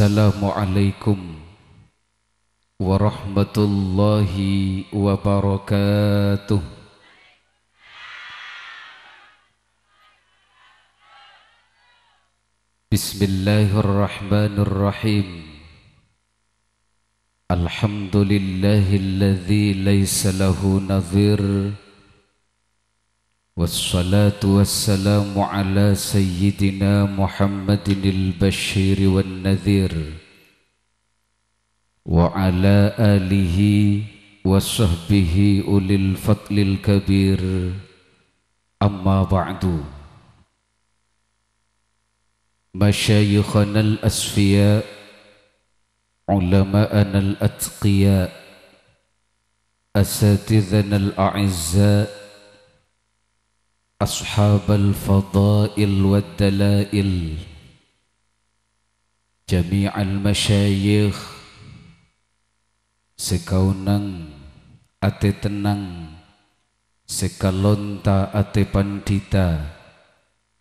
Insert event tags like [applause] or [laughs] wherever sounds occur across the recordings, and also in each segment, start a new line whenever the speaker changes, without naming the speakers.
Assalamualaikum warahmatullahi wabarakatuh Bismillahirrahmanirrahim Alhamdulillahilladzi laysa lahu nadhir والصلاة والسلام على سيدنا محمد البشير والنذير وعلى آله وصحبه أولي الفضل الكبير أما بعد مشايخنا الأسفياء علماءنا الأتقياء أساتذنا الأعزاء أصحاب الفضائل والدلائل جميع المشايخ سكونن أتي تنن سكالونتا أتي بانديتا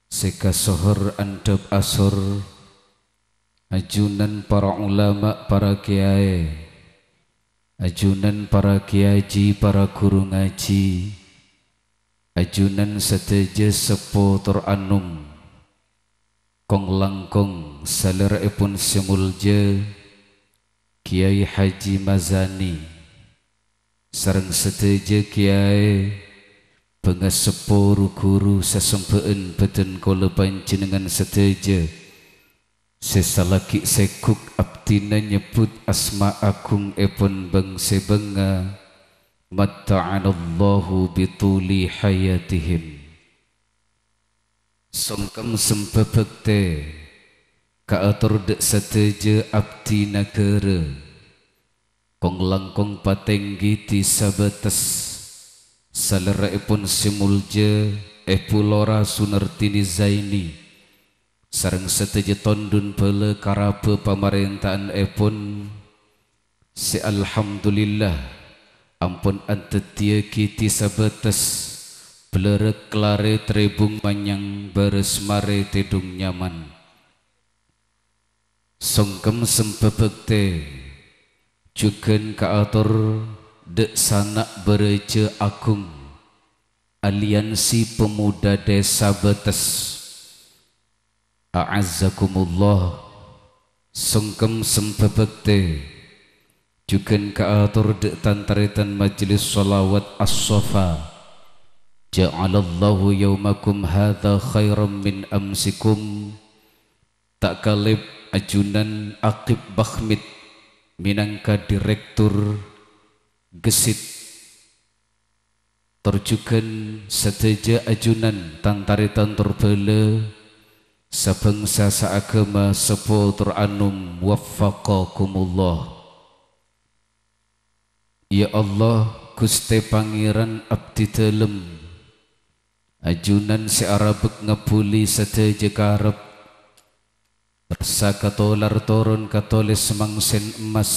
سكا سهر أنتب أسر أجونن برا علماء برا كيائي أجونن برا كيائي برا كرو ngaji. ngaji ajunan seteja sepo teranung kong langkong saler epun semulje kiai haji mazani sareng seteja kiai pengas pengesepo guru sesempeun beten kula panjenengan seteja sesalaki sekuk abdi nyebut asma agung epun bangse bengah Mata'ala Allahu bituli hayatihim Sungkam sempepekte Kaatur dek sateja abdi negara Kong langkong pateng giti sabatas Salera ipun simulja Epulora eh sunertini zaini Sarang sateja tondun pele karapa pemerintahan ipun eh Si Alhamdulillah Alhamdulillah Ampun dia kiti sabetes Belerek klare trebung manyang mare tedung nyaman Songkem sempepekte Jukan kaator dek sanak bereja akung Aliansi Pemuda Desa Betes A'azzakumullah Songkem sempepekte Jukan kaator Jukan kaatur de tantaritan majlis salawat as-safa Ja'alallahu yawmakum hadha khairan min amsikum Tak kalib ajunan akib Bakhmit Minangka direktur gesit Terjukan seteja ajunan tantaritan terbala Sebangsa seagama sepul teranum waffaqakumullah Terjukan Ya Allah Kuste pangeran abdi telem Ajunan si Arabek ngepuli sate jekarep Bersa katolar turun katole semangsen emas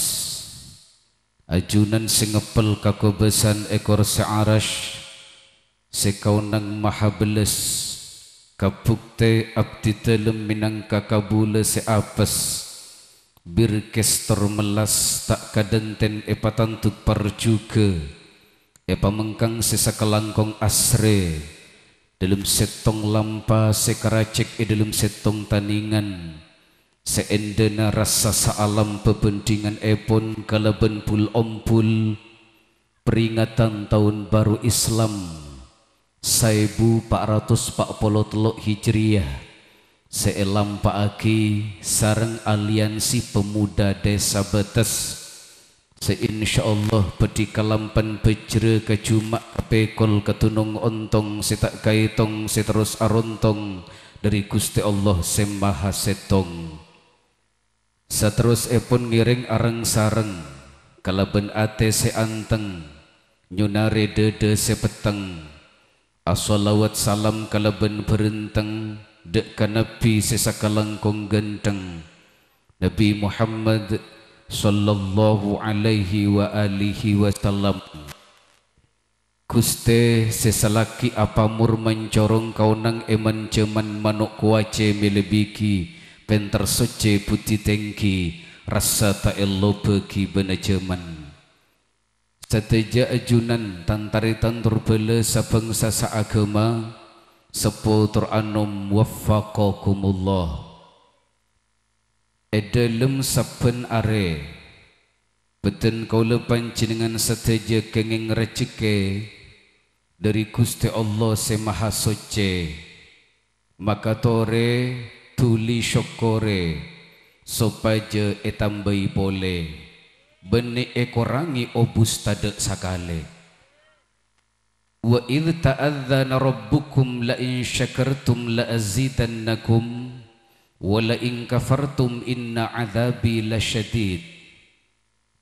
Ajunan si ngepel kakobesan ekor si aras Si kaunang maha belas, kabukte abdi telem minang kakabula si apes Kapukte abdi telem minang kakabula si apes Birkester melas tak kadenten epa tantuk parjuke Epa mengkang sesakalangkong asre Dalam setong lampa sekaracek e dalam setong taningan Seendena rasa saalam pebendingan epon kalaben pul ompul Peringatan tahun baru Islam saibu Pak Pak Ratus Polot 1443 Hijriah Seelam Pak Aki Sarang Aliansi Pemuda Desa Betes Seinsyaallah Peti Kalampan Pecera kejumak Pekol Ketunung Ontong Setak Kaitong Seterus Arontong Dari Gusti Allah Sembaha Setong Seterus Epon Ngiring Arang Sarang Kalaben Ate Seanteng Nyunare Dede Sepeteng Asolawat Salam kalaban Berenteng Berenteng Dekan Nabi sesaka langkong genteng Nabi Muhammad sallallahu alaihi wa alihi wa sallam Kuste sesalaki apa mur mencorong kau nang eman ceman manuk kuace melebiki Pentar suce putih tengki rasa tak elo bagi bena ceman Sateja ajunan tantari tantur bela sabangsa sa agama seputar anum waffaqakumullah edalem sapen are beten kau lepan cinengan seteja kenging rezeki dari Gusti Allah semaha soce, maka tore tuli syukure supaya etambai boleh benih ekorangi obus tadek sakale sakale وإذ تأذن ربكم لئن شكرتم لأزيدنكم ولئن كفرتم إن عذابي لشديد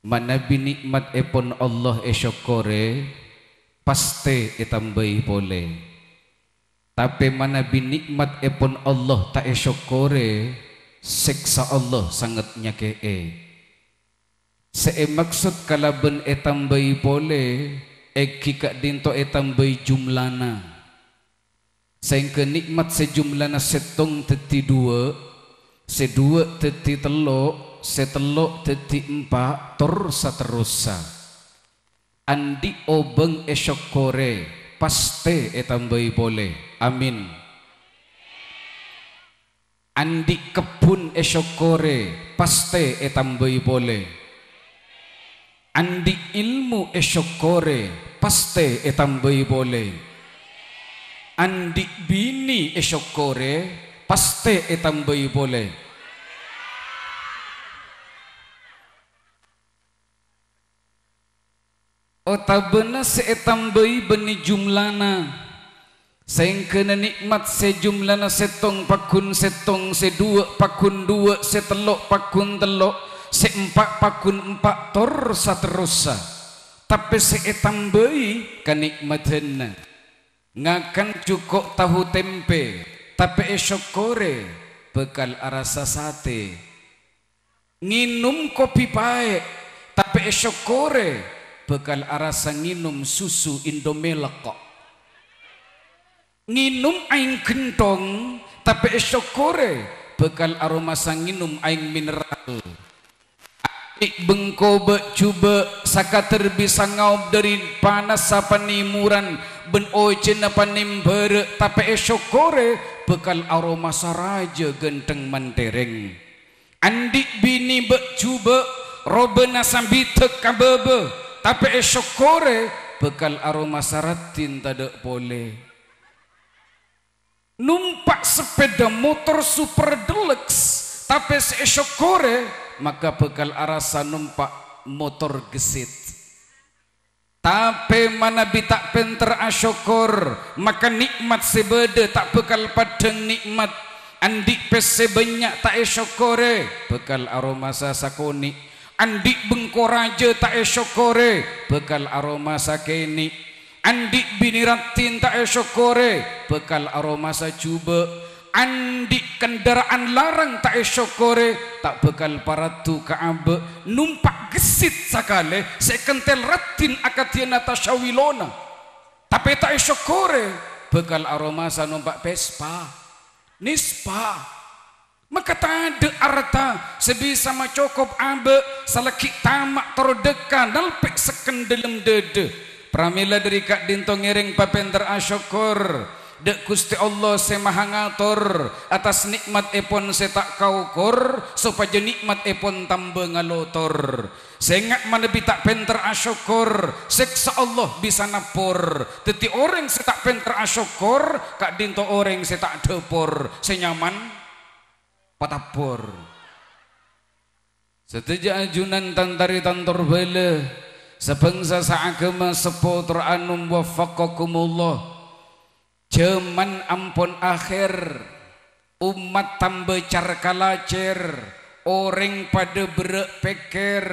manabi nikmat epon Allah esyokore paste etambai pole tapi mana binikmat epon Allah tak esyokore seksa Allah sangat nyakee Seemaksud kalaben etambai pole Kak dinto etambay jumlana sengke nikmat sejumlana setong teti dua sedua teti telo setelo teti empat tor saterusa andi obeng esok kore paste etambay boleh amin andi Kebun esok kore paste etambay boleh andi ilmu esok kore paste etambai boleh. andi bini esok kore paste etambai boleh. Ota bena seetam bayi beni jumlana Seng nikmat sejumlana setong pakun setong sedua pakun dua setelok pakun telok seempak pakun empak tor satrosa tapi seetam bayi kenikmatannya ngakan cukup tahu tempe tapi esok kore bekal arasa sate nginum kopi baik tapi esok kore bekal arasa nginum susu indomelekok nginum aing kentong tapi esok kore bekal aroma sanginum aing mineral Ik bengko becuba saka terbisa ngaub dari panas apa nimuran ben oce napa nimber tapi esok kore bekal aroma saraja genteng mentereng andik bini becuba robe nasambi teka bebe tapi esok kore bekal aroma saratin tak boleh numpak sepeda motor super deluxe tapi esok kore maka bekal arasa numpak motor gesit tapi mana tak penter asyukur ah, maka nikmat sebeda tak bekal pada nikmat andik pes sebanyak tak esyukure eh eh. bekal aroma sasakuni andik bengkoraja tak esyukure eh bekal aroma sakeni andik biniratin tak esyukure bekal aroma sacubek Andik kendaraan larang tak esokore tak bekal para paratu ka'aba numpak gesit sakale sekentel ratin nata tasawilona tapi tak esokore bekal aroma sa numpak pespa nispa maka tak ada arta sebisa ma cukup abe salaki tamak terdeka nalpek sekendelem dede pramila dari kak dintong ngiring papen terasyukur Dek Gusti Allah semaha ngatur atas nikmat epon saya tak kau kor supaya nikmat epon tambah ngalotor. Sengak mana bi tak penter asyukur Seksa Allah bisa napor Teti orang saya tak penter asyukur Kak dinto orang saya tak saya nyaman patapor Setuju ajunan tantari tantor bela Sebangsa sa'agama sepotra anum wafakakumullah Jeman ampun akhir Umat tambah tambe carkalacer Orang pada berek peker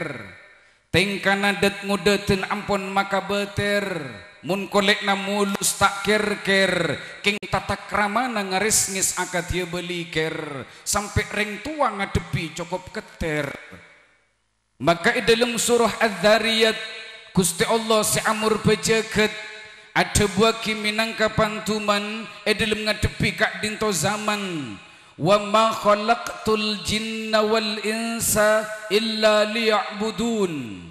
Tengkana det ngudetin ampun maka beter Mun kolek na mulus tak ker ker King tata krama na ngaris ngis akat ye beli ker Sampai ring tua ngadepi cukup keter Maka idalum surah ad-dariyat Kusti Allah si amur pejeket ada buah kiminang kapantuman Edelum eh, ngatepi kat dinto zaman Wa ma khalaqtul jinna wal insa illa liya'budun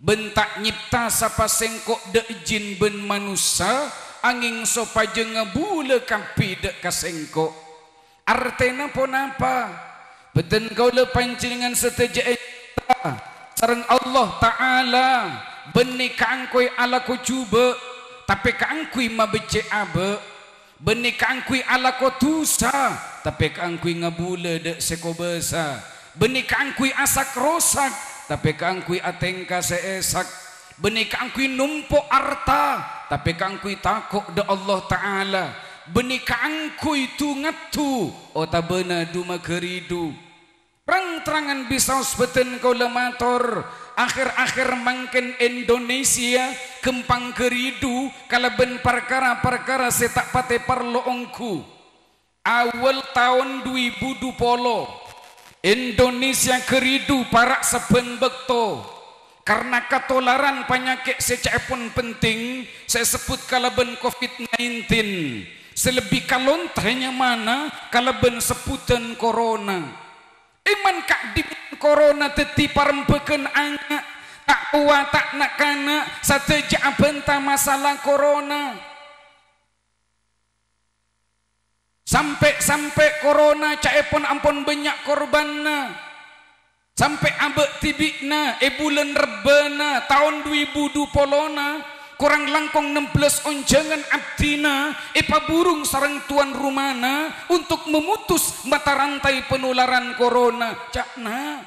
Bentak nyipta sapa sengkok dek jin ben manusia Angin sopa jenga bula kapi dek kasengkok Artena pun apa? Betul kau lepanci dengan seteja etta eh, Sarang Allah Ta'ala Benikah angkoy ala ku cuba tapi kaangkui mabece abe benik kaangkui ala ko tusa tapi kaangkui ngabule de seko besa benik kaangkui asak rosak tapi kaangkui atengka seesak benik kaangkui numpo arta tapi kaangkui takok de Allah taala benik kaangkui tu ngatu ota bena duma keridu Rang terangan bisa sebetin kau lemator akhir-akhir mangken Indonesia kempang keridu kalau ben perkara-perkara saya tak pate perlu ongku awal tahun 2020 Indonesia keridu parak sepen bekto karena ketularan penyakit secepun pun penting saya sebut kalau ben COVID-19 selebih kalontanya mana kalau ben sebutan corona iman kak dimin korona teti parempeken anak tak uat tak nak kana satu abenta masalah korona sampai-sampai korona cai pon ampon banyak korban na sampai abek tibik na ebulan rebena tahun dua 2020 na kurang langkong enam belas onjangan abdina epa burung sarang tuan rumana untuk memutus mata rantai penularan corona cakna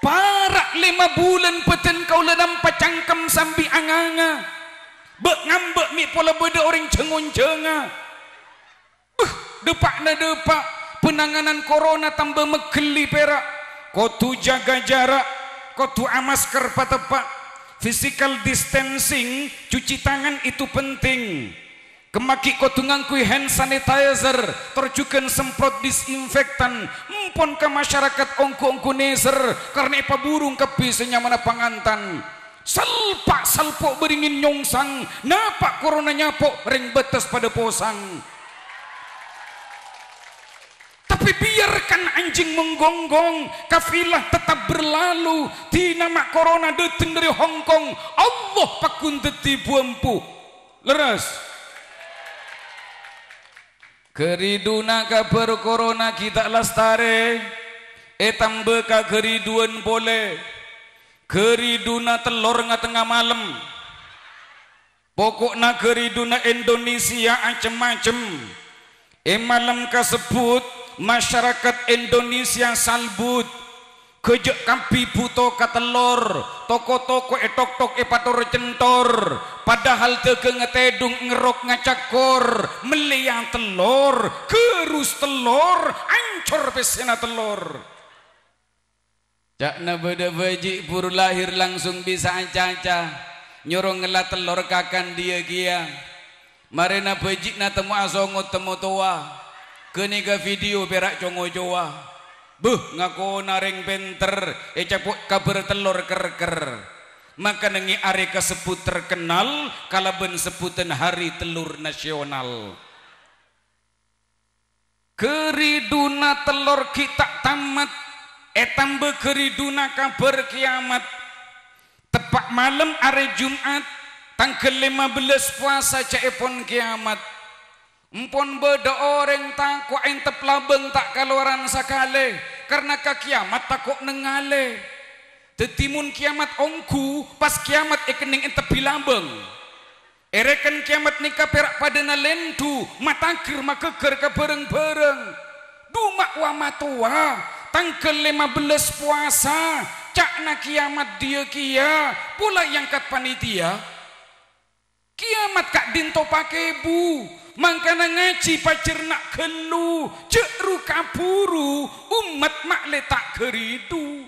parak lima bulan peten kau ledam pacangkem sambi anganga bek ngambe mi pola beda orang cengon jenga uh, depak na depak penanganan corona tambah mekeli perak kau tu jaga jarak kau tu amaskar patepak physical distancing, cuci tangan itu penting. Kemaki kotungan kui hand sanitizer, terjukan semprot disinfektan, mpon ke masyarakat ongku-ongku neser, karena apa burung kepi senyamana pangantan. Selpak selpok beringin nyongsang, napak koronanya pok ring betas pada posang. Tapi biarkan anjing menggonggong, kafilah tetap berlalu. Di nama corona datang dari Hong Allah pakun teti buampu. Leras Keriduna kabar corona kita lestare. Etam beka keriduan boleh. Keriduna telur nga tengah malam. Pokok nak keriduna Indonesia macam-macam. Eh malam kasebut sebut masyarakat Indonesia salbut kejek kampi buto katelor toko-toko etok-tok epator centor padahal teke ngetedung ngerok ngacakor meliang telor kerus telor ancor pesena telor cak nebeda bajik pur lahir langsung bisa anca-anca nyuruh ngelat telor kakan dia kia marina bajik na temu asongot temu toa temu toa Keniga video berak congo jowa. Buh ngaku naring penter ecapuk eh, kabar telur ker-ker. Maka nengi are ka sepu terkenal kalaben seputen hari telur nasional. Keriduna telur kita tamat etambe eh, keriduna kabar kiamat. Tepak malam are Jumat tanggal belas puasa caepon kiamat. kiamat. Mpun beda orang tak entep labeng tak keluaran sakale karena ka kiamat tak nengale. Tetimun kiamat ongku pas kiamat ikening entep bilambeng. Ereken kiamat nikah perak pada nalentu mata kerma keker ke bereng bereng. Dumak wa matua tangkel lima belas puasa cak nak kiamat dia kia pula yang kat panitia. Kiamat kak dinto pakai bu, Mangkana ngaji pacir nak kelu Cikru kapuru Umat makle tak keridu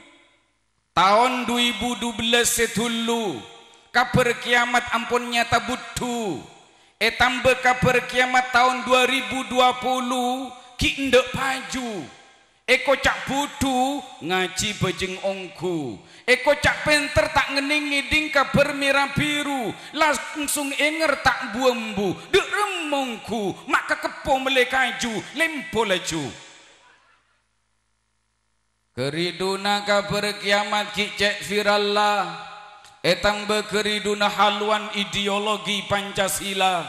Tahun 2012 setulu Kaper kiamat ampun nyata butu etambe tambah kiamat tahun 2020 Ki ndak paju E kocak butu Ngaji bejeng ongku Eko cak pinter tak ngening ngiding ka bermira biru Langsung inger tak buembu Duk remungku Mak kekepo mele kaju Limpo leju Keriduna ka berkiamat ki cek viralla Etang berkeriduna haluan ideologi Pancasila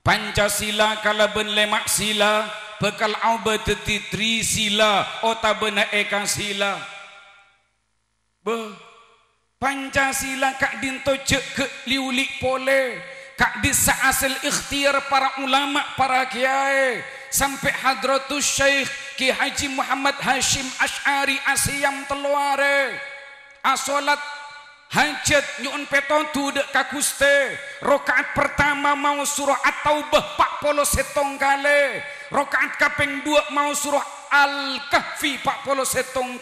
Pancasila kalau ben lemak sila Bekal au betetitri sila Ota bena eka sila Sila Be Pancasila kak dinto ke liulik pole kak disa asil ikhtiar para ulama para kiai sampai hadratus syekh ki haji Muhammad Hashim Ash'ari asiam teluare asolat hajat nyun peton tu dek kakuste rokaat pertama mau surah atau taubah pak polo setong rokaat kapeng dua mau surah al-kahfi pak polo setong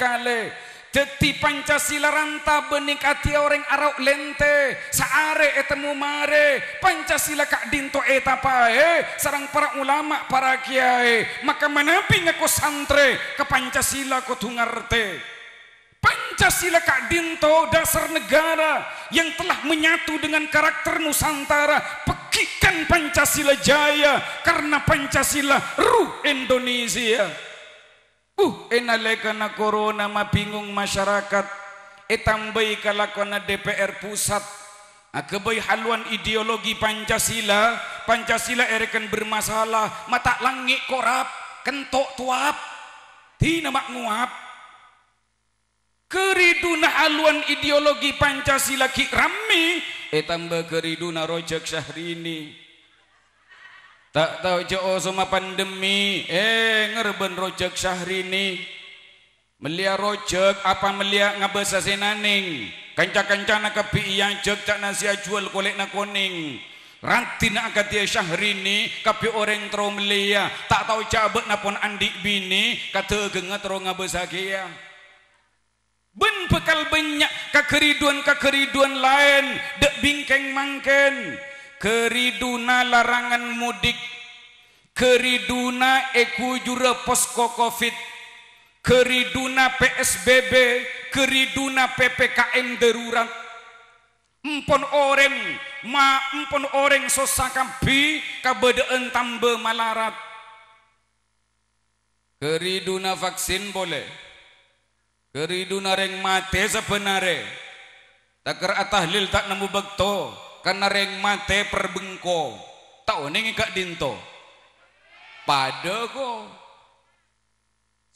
jadi Pancasila ranta benik ati orang arau lente Saare etemu mare Pancasila kak dinto etapae Sarang para ulama para kiai Maka menepi ngeku santre Ke Pancasila kutungarte Pancasila kak dinto dasar negara Yang telah menyatu dengan karakter Nusantara Pekikan Pancasila jaya Karena Pancasila ruh Indonesia Uh, ena leka na corona ma bingung masyarakat. Etambai kalakona DPR pusat. Kebay haluan ideologi Pancasila. Pancasila erikan bermasalah. Mata langit korap. Kentok tuap. ti nama nguap. Keriduna haluan ideologi Pancasila ki rami. Etambai keriduna rojak syahrini. ini. Tak tahu jauh oh, sama pandemi Eh ngerben rojak rojek ni, Melia rojak apa melia ngabesa senaning Kanca-kanca nak kepi yang cek tak nasi ajual kulit nak kuning Ranti nak angkat dia ni, Kepi orang teru melia ya. Tak tahu cabut nak pun andik bini Kata gengat teru ngabesa kia ya. Ben pekal banyak kekeriduan-kekeriduan lain Dek bingkeng mangken keriduna larangan mudik keriduna ekujura posko covid keriduna PSBB keriduna PPKM darurat empon orang ma empon orang sosakan bi kabedean tambah malarat keriduna vaksin boleh keriduna reng mate sebenarnya tak kera tahlil tak nemu begitu karena reng mate perbengko tau nengi kak dinto pada ko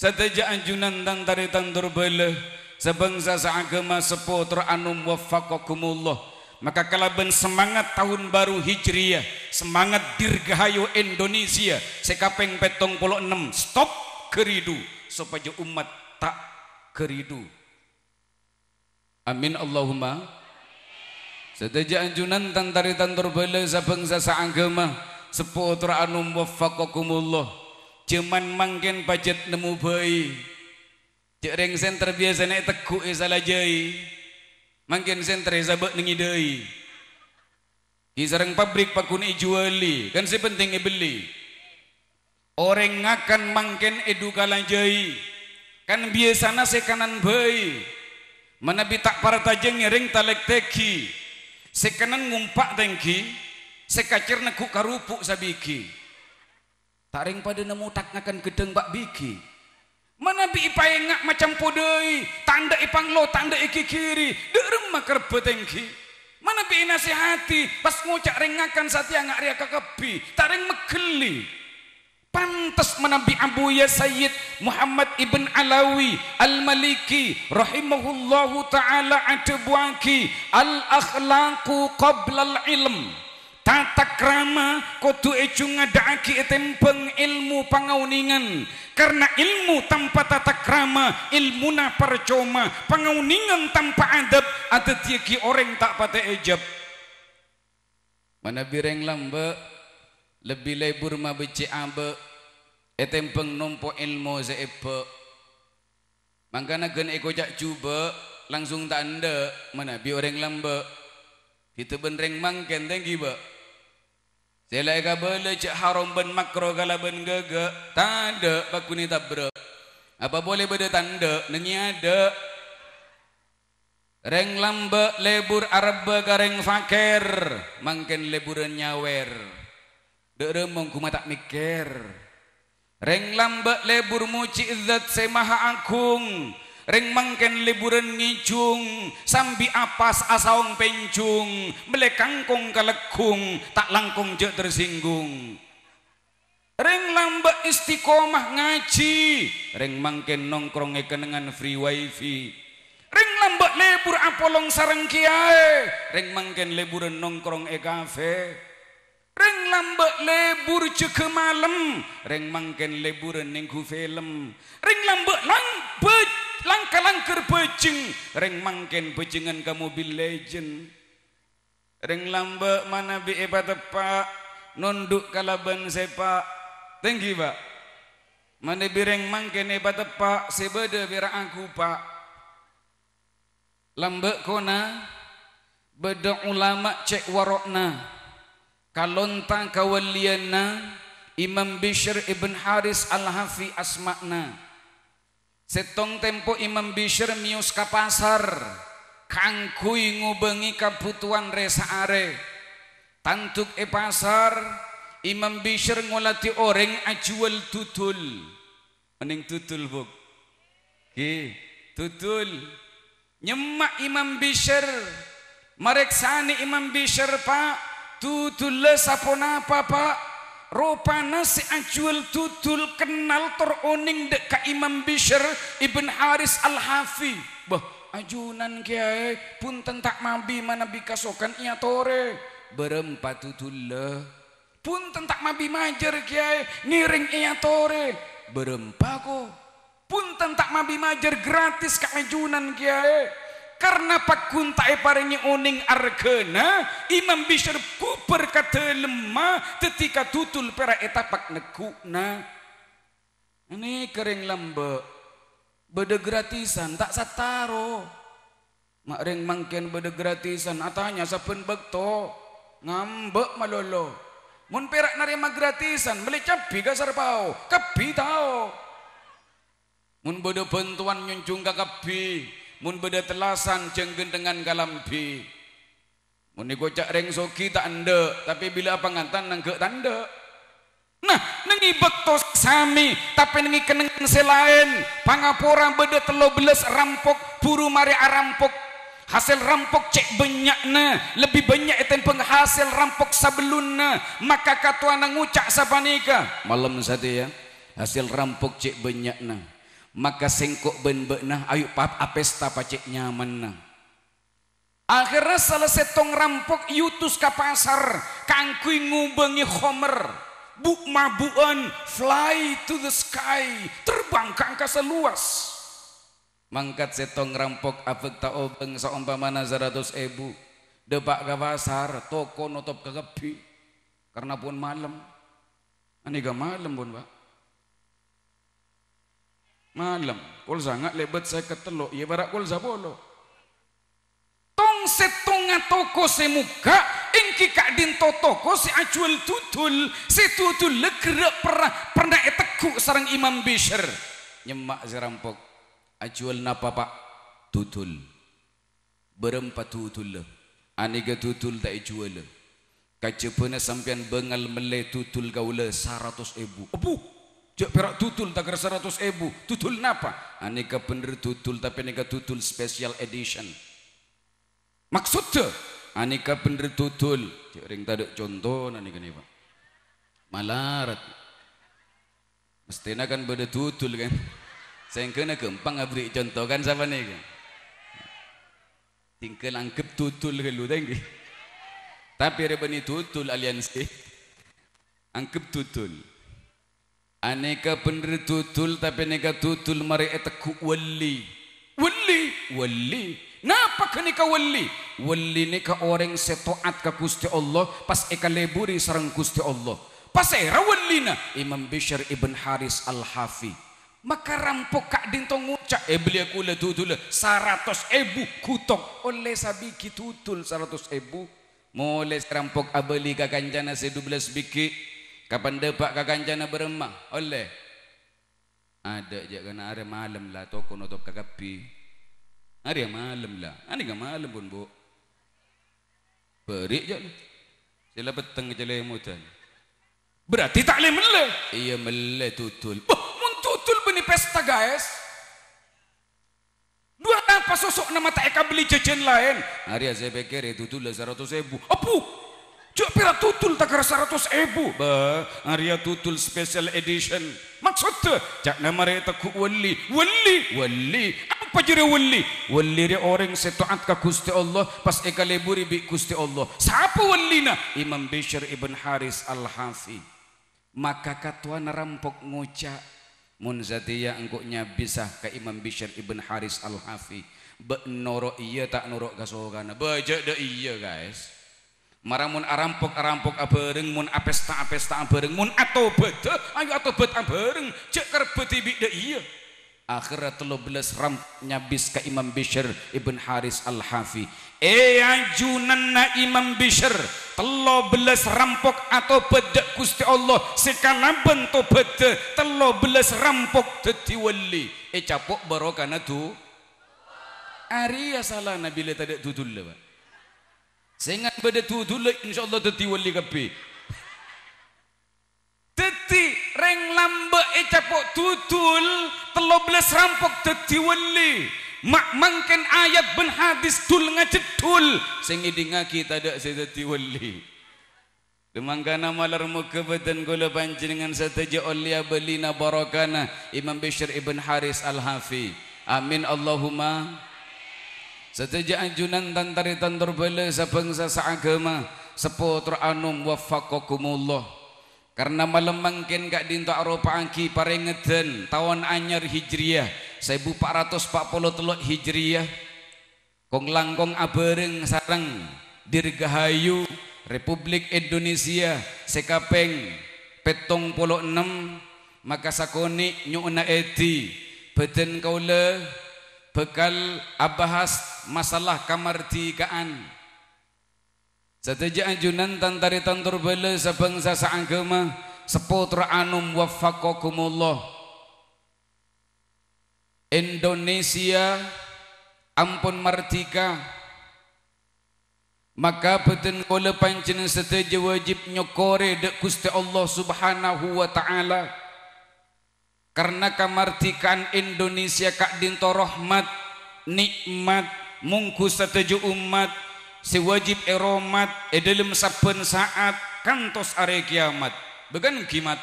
seteja anjunan dan tari tandur beleh sebangsa seagama sepotra anum wafakakumullah maka kalaben semangat tahun baru hijriah semangat dirgahayu Indonesia sekapeng petong puluh enam stop keridu supaya umat tak keridu amin Allahumma Sedaja anjunan tantari tantur bela sabangsa saagama seputra anum wafakakumullah cuman mungkin pajet nemu bayi cik reng sen terbiasa naik teguk isa e lajai mangken sen terizabat e nengidai kisarang pabrik pakun ijuali e kan si penting ibeli orang akan mungkin eduka lajai kan biasana sekanan bayi mana tak para tajeng ngering talek teki Sekenan ngumpak dengki, sekacir neku karupuk sabiki. Taring pada nemu tak ngakan gedeng bak biki. Mana bi ipa ingat macam podai, tanda ipang lo tanda iki kiri, derem makar betengki. Mana bi nasihati, pas ngucak ringakan satya ngak ria kakepi, taring mekeli. mekeli. Pantas menabi Abu Ya Sayyid Muhammad Ibn Alawi Al-Maliki Rahimahullahu Ta'ala Atibuaki Al-Akhlaku Qabla Al-Ilm Tata krama kutu ecunga daaki peng ilmu pangauningan. Karena ilmu tanpa tata krama, ilmuna percuma. Pangauningan tanpa adab, ada tiaki orang tak patah ejab. Mana bireng lambak? lebih lebur ma beci abe etempeng numpo ilmu zeepe mangkana gen eko jak cuba langsung tak anda mana bi orang lambe itu benreng mangken tenggi be Selai kabel bele harom haram ben makro kala ben gege tanda bakuni tabre apa boleh benda tanda nengi ada reng lambe lebur arbe gareng fakir mangken leburan nyawer Deremong ku tak mikir. Reng lambat lebur muci izzat semaha angkung. Reng mangken liburan ngicung. Sambi apas asaung pencung. Mele kangkung kelekung. Tak langkung je tersinggung. Reng lambat istiqomah ngaji. Reng mangken nongkrong dengan free wifi. Reng lambat lebur apolong sarang kiai. Reng mangken liburan nongkrong e kafe. Reng Reng lambat lebur ceke malam Reng mangken lebur nengku film Reng lambat lang pe, langka langker pecing Reng mangken pecingan ke mobil legend Reng lambat mana bi eba tepak Nunduk kalaban sepak Thank you pak Mana bi reng mangken eba tepak Sebeda bira aku pak Lambat kona Beda ulama cek warokna kalontang kawaliana Imam Bishr ibn Haris al Hafi asmakna. Setong tempo Imam Bishr mius ka pasar, kangkui ngubengi kebutuhan resa are. Tantuk e pasar, Imam Bishr ngulati orang ajual tutul. Mening tutul buk. Ki, tutul. Nyemak Imam Bishr, mereksani Imam Bishr pak, tutul sapa napa pak rupanya si acuel tutul kenal teruning dek imam bisher ibn haris al hafi bah ajunan kiai pun tentak mabi mana bikasokan ia tore berempat tutul pun tentak mabi majer kiai ngiring ia tore berempat ko pun tentak mabi majer gratis kak ajunan kiai karena pakun tak paringi uning argena imam bisher ku berkata lemah ketika tutul pera etapak nekukna ini kering lembe beda gratisan tak sataro mak ring mangken beda gratisan atanya sapen bekto ngambek malolo mun perak narima gratisan beli capi gasar pau kepi tau mun beda bantuan nyuncung gak kakepi mun beda telasan jenggen dengan galampi mun iko cak reng soki tak ande tapi bila apa ngantan nangke tanda nah nengi betos sami tapi nengi keneng selain pangapura beda telo belas rampok buru mari arampok hasil rampok cek banyak na lebih banyak itu yang penghasil rampok sebelum na. maka katuan ngucak sabanika malam satu ya hasil rampok cek banyak na maka sengkok ben bena ayuk pap apesta paceknya mana akhirnya selesai tong rampok yutus ke pasar kangkui ngubengi homer buk mabuan fly to the sky terbang ke angkasa luas mangkat setong rampok apek ta obeng seumpama nazaratus ebu debak ke pasar toko notop ke karena pun malam ini gak malam pun pak malam kul sangat lebet saya keteluk ya barak kul sabolo tong setunga toko se muka ingki kak din to toko se acuel tutul Si tutul lekerak pernah pernah etekuk sarang imam bisher nyemak zirampok acuel napa pak tutul berempat tutul le aniga tutul tak acuel le kacepena sampian bengal mele tutul gaula saratus ebu ebu Jok perak tutul tak kira seratus ebu. Tutul napa? Aneka bener tutul tapi aneka tutul special edition. Maksud tu? Aneka bener tutul. Cik ring tak ada contoh nanti kan pak. Malarat. nak kan benda tutul kan. Saya kena kempang nak beri contoh kan siapa ni kan. Tingkal angkep tutul ke lu tengki. Tapi reba ni tutul aliansi. Angkep Angkep tutul. Aneka bener tutul tapi neka tutul mari etaku eh wali. Wali, wali. Napa kenika wali? Wali neka orang setoat ke kusti Allah pas eka leburi sarang kusti Allah. Pas era walina Imam Bishar ibn Haris al Hafi. Maka rampok kak dintong ngucak. Eh beli aku le tutul. Saratus ebu kutok. Oleh sabiki tutul saratus ebu. Mulai rampok abeli kakanjana sedublas bikik. Kapan debak ke ganjana beremah? Oleh. Ada je kena hari malam lah toko notok kagapi. Hari malam lah. Ani ke malam pun bu. Berik je. Sila petang je lemu Berarti tak boleh mele. Iya mele tutul. Oh, mun tutul bini pesta guys. Dua tanpa sosok nama tak eka beli jajan lain. Hari saya pikir itu tutul lah seratus ribu. Apa? Cuk pira tutul tak kira seratus ebu Bah, Arya tutul special edition. Maksud tu, cak nama reta ku wali, wali, wali. Apa jere wali? Wali re orang setuat ka kusti Allah pas eka leburi bi kusti Allah. Siapa wali na? Imam Bishr ibn Haris al Hafi. Maka katua nerampok ngoca munzatia ya angkuknya bisa ke Imam Bishr ibn Haris al Hafi. Be norok iya tak norok kasogana. Bejak dah iya guys maramun arampok arampok abereng mun apesta apesta abereng mun atobat ayo atau atobat abereng cekar beti bida iya akhirnya telo belas ram nyabis ke imam Bisher ibn haris al hafi eh ajunan na imam Bisher telo belas rampok atau bedak kusti allah sekarang bentuk bedak telo belas rampok teti wali eh capok barokah natu Ari asalah Nabi le tadi tutul lewat. Sengat pada tu tu lah insyaAllah teti wali kapi. Teti reng lamba e eh capok tutul telah belas rampok teti wali. Mak mangken ayat ben hadis tul ngajet tul. Sengi dengar kita ada saya teti wali. Demangkana malar muka badan gula panci dengan sataja ulia belina barokana Imam Bishr Ibn Haris Al-Hafi Amin Allahumma Sejak anjunan tantari tantur bela sebangsa seagama Seputra anum wafakukumullah Karena malam mungkin gak dintu Eropa angki paringetan tahun anyar hijriah 1440 teluk hijriah Kong langkong abereng sarang dirgahayu Republik Indonesia sekapeng petong puluh enam maka sakoni edi eti kau le bekal abahas masalah kemerdekaan. Setuju anjunan tantari tantur bela sebangsa seagama seputra anum wafakokumullah. Indonesia ampun merdeka maka betul kalau pancin setuju wajib nyokore dek kusti Allah subhanahu wa ta'ala karena kemerdekaan Indonesia kak dinto rahmat nikmat mungku setuju umat si wajib eromat edelim saben saat kantos are kiamat began kimat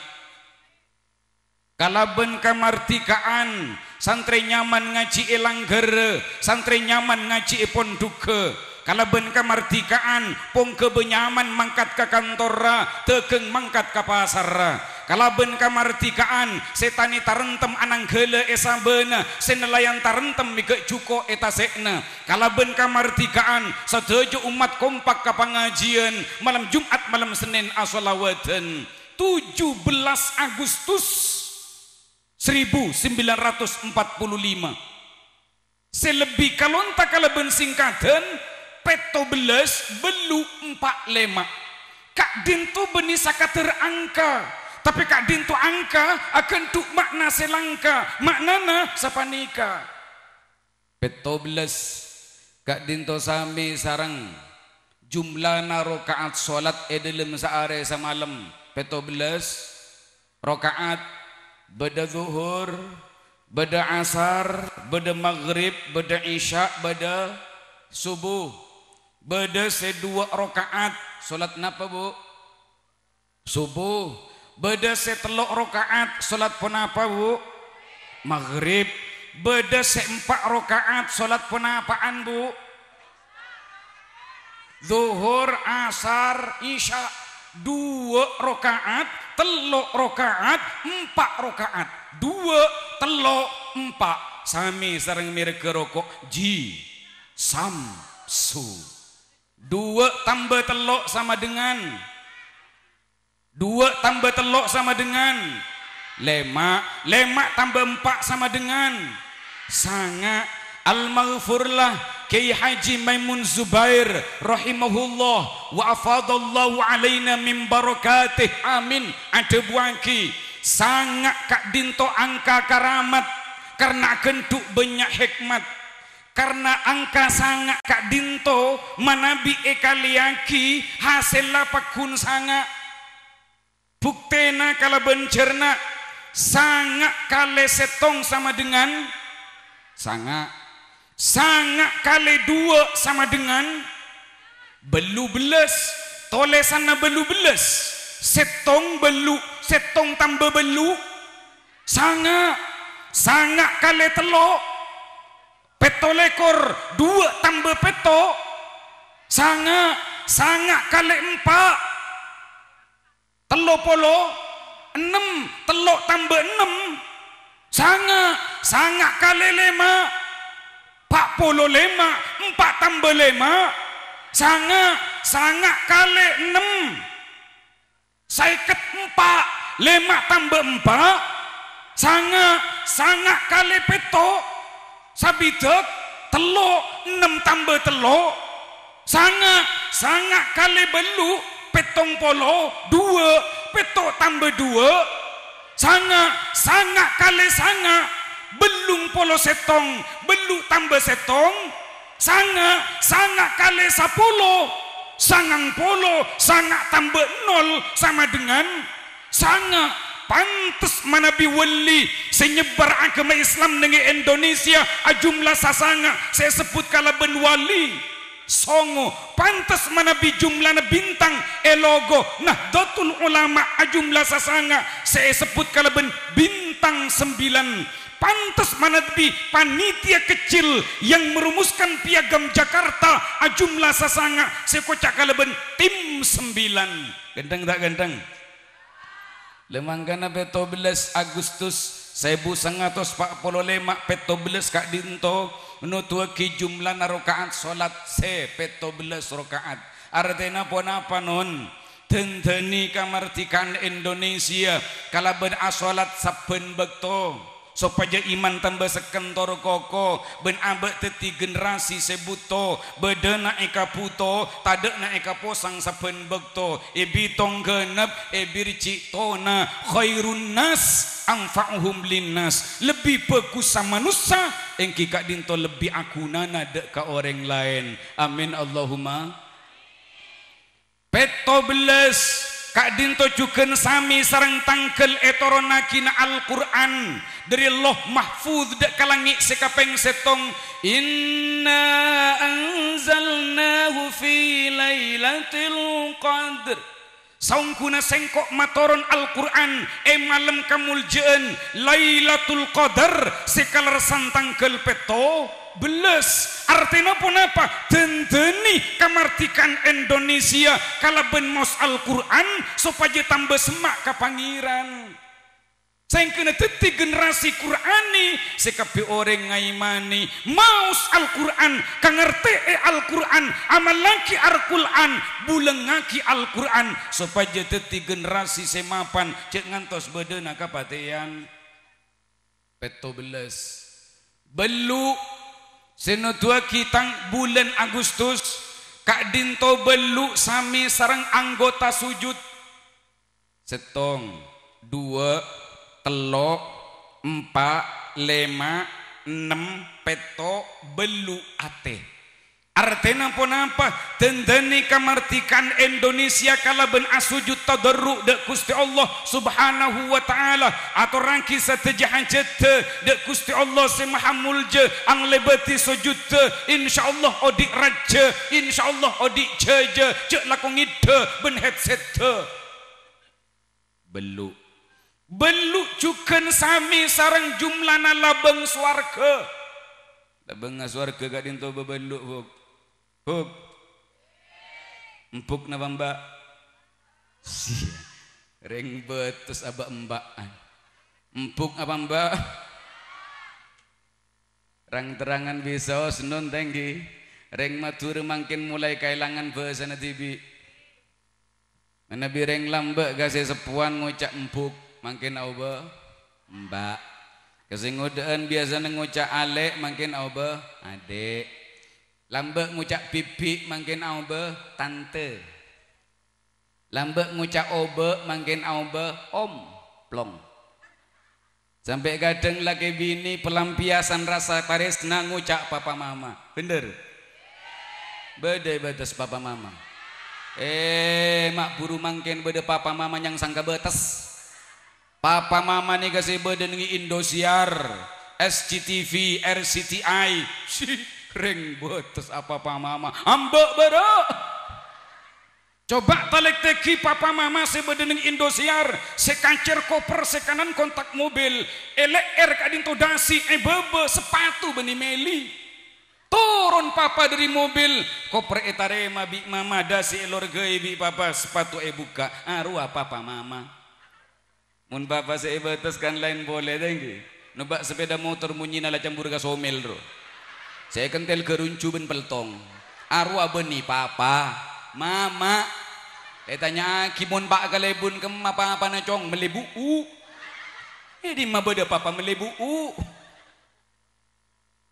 kalaben kemerdekaan santri nyaman ngaji elanggere santri nyaman ngaji epon duke kalaben kemerdekaan pung kebenyaman mangkat ke kantora tegeng mangkat ke pasar kalaben kamar tigaan setani tarentem anang gele esabena senelayan tarentem mige cuko etasekna kalaben kamar tigaan umat kompak ke pengajian malam jumat malam senin asolawatan 17 Agustus 1945 selebih kalonta kalaben singkatan peto belas belu empat lemak Kak Dinto benisa kater angka tapi kak din tu angka akan tu makna selangka maknana siapa nikah betobles kak din tu sami sarang jumlah na rokaat solat edelim saare semalam betobles rokaat beda zuhur beda asar beda maghrib beda isya beda subuh beda sedua rokaat solat napa bu subuh beda se telok rokaat solat pun apa bu maghrib beda se empat rokaat solat pun apaan bu zuhur asar isya dua rokaat telok rokaat empat rokaat dua telok empat sami sarang mereka rokok ji sam su dua tambah telok sama dengan Dua tambah telok sama dengan lemak. Lemak tambah empat sama dengan sangat. Al-Maghfurlah Kiai Haji Maimun Zubair rahimahullah wa afadallahu alaina min barakatih. Amin. Ada buangki. Sangat kak dinto angka karamat karena kentuk banyak hikmat. Karena angka sangat kak dinto manabi ekaliaki hasil lapakun sangat buktena kalau bencerna sangat kali setong sama dengan sangat sangat kali dua sama dengan belu belas tole sana belu belas setong belu setong tambah belu sangat sangat kali telok petolekor dua tambah peto sangat sangat kali empat Teluk polo enam, teluk tambah enam, sangat sangat kali lima, pak polo lima, empat tambah lima, sangat sangat kali enam, saya ket empat, lima tambah empat, sangat sangat kali peto, sabitok teluk enam tambah teluk, sangat sangat kali belu petong polo dua petok tambah dua sangat sangat kali sangat belum polo setong belum tambah setong sangat sangat kali sapolo sangang polo sangat tambah nol sama dengan sangat pantas manabi wali senyebar agama Islam dengan Indonesia ajumlah sasanga saya sebut kalau ben songo pantas manabi jumlah na bintang elogo nah dotul ulama ajumlah sasanga saya sebut kalau ben bintang sembilan pantas manabi panitia kecil yang merumuskan piagam Jakarta ajumlah sasanga saya kocak kalau ben tim sembilan gendeng tak gendeng lemangkana petobles Agustus saya Sebu atas pak polo lemak petobles kak dintok nutuaki jumlah narokaat solat sepeto belas rokaat. Artinya pun apa non? Tentani kamartikan Indonesia kalau ben asolat saben begto supaya iman tambah sekentor koko ben abek teti generasi sebuto beda eka puto tadek eka posang saben begto ibi tong genep ibir cik tona anfa'uhum linnas lebih bagus sama manusia engki kak dinto lebih akunana dek ka orang lain amin Allahumma peto belas kak dinto cukun sami sarang tangkel etoronakina al-quran dari Allah mahfuz dek kalangi sekapeng setong inna anzalnahu fi laylatil qadr saungkuna sengkok matoron Al-Quran emalem kamul jeen laylatul qadar sekalar santang kelpeto belas artinya pun apa dendeni kemartikan Indonesia kalau benmos Al-Quran supaya tambah semak kapangiran pangiran saya kena titik generasi Qurani sekapi orang ngaimani maus Al Quran kangerte e Al Quran amal amalaki Al Quran bulengaki Al Quran supaya titik generasi semapan cek ngantos beda nak apa tian peto belas belu dua kita bulan Agustus kak dinto belu sami sarang anggota sujud setong dua telok empat lema enam peto belu ate Artinya pun apa? Tendeni kemartikan Indonesia kalau ben asujud tadarruk dek kusti Allah subhanahu wa ta'ala atau rangki setejahan cita dek kusti Allah si mahamulja ang lebeti sujud insyaAllah odik raja insyaAllah odik jaja cek lakung ida ben headset belum beluk cuken sami sarang jumlah na labeng suarke labeng na suarke kat dintu bebeluk hub hub empuk na bamba sia reng betus aba embaan empuk apa bamba rang terangan bisa senon tenggi reng matur makin mulai kailangan bahasa na tibi Nabi reng lambak kasih sepuan ngucap empuk makin auba mbak kesengudan biasa ngucak alek makin auba adik lambat ngucak pipi makin auba tante lambat ngucak obe, makin auba om plong Sampai kadang lagi bini pelampiasan rasa paris nang ngucak papa mama. Bener. Beda batas papa mama. Eh mak buru mangkin beda papa mama yang sangka batas. Papa mama ni kasih berdengi Indosiar, SCTV, RCTI. Si kering betes apa papa mama. Ambak berok. Coba telek teki papa mama si berdengi Indosiar, si kancir koper, si kanan kontak mobil, elek er kadin tu dasi, eh bebe, sepatu beni meli. Turun papa dari mobil, koper etarema bi mama dasi elor gay bi papa sepatu e buka, aruah papa mama. Mun bapa saya batas kan lain boleh tinggi. Nubak sepeda motor muni nala campur gas somel ro. Saya kentel keruncu ben peltong. Arwah beni papa, mama. Saya tanya ah, kimun pak kalebun kem apa apa nacong melebu u. Ini eh, mabada papa melebu u.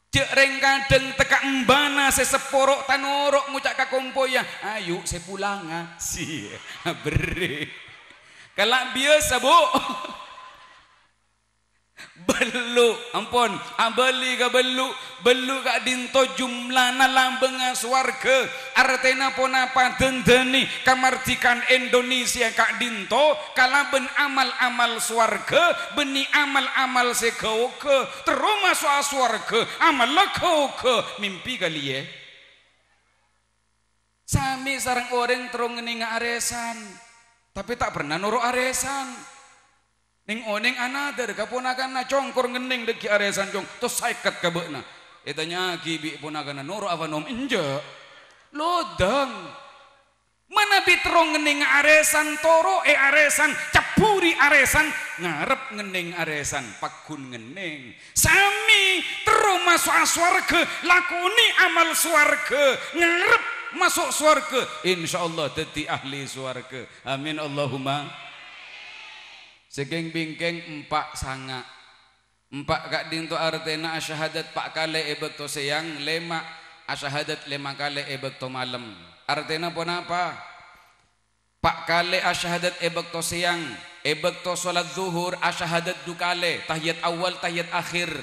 Cek rengkadeng teka embana saya seporok tanorok mucak kakompoya. Ayuh saya pulang ah. Si, [laughs] beri. Kalau biasa bu, [laughs] belu. ampun ambeli ah, ke belu, belu kat dinto jumlah na lambang suarga artena pon apa dendeni kamartikan Indonesia kak dinto kalau ben amal-amal suarga beni amal-amal sekau ke terumah soal suarga amal lekau lah ke mimpi kali ya sami sarang orang terong ngeni ngaresan tapi tak pernah nuruk aresan ning oning anader kaponakan na congkor ngening deki aresan cong terus saikat kebekna itu nyagi bi ponakan nuruk apa nom inja lodang mana terong ngening aresan toro e aresan cepuri aresan ngarep ngening aresan pakun ngening sami terong masuk aswarga lakuni amal swarga ngarep masuk surga insyaallah dadi ahli surga amin Allahumma segeng bingkeng empat sanga empat gak dinto artena asyhadat pak kale ebet eh, to siang lima asyhadat lima kale ebet eh, to malam artena pun apa pak kale asyhadat ebet eh, to siang ebet to salat zuhur asyhadat dukale tahiyat awal tahiyat akhir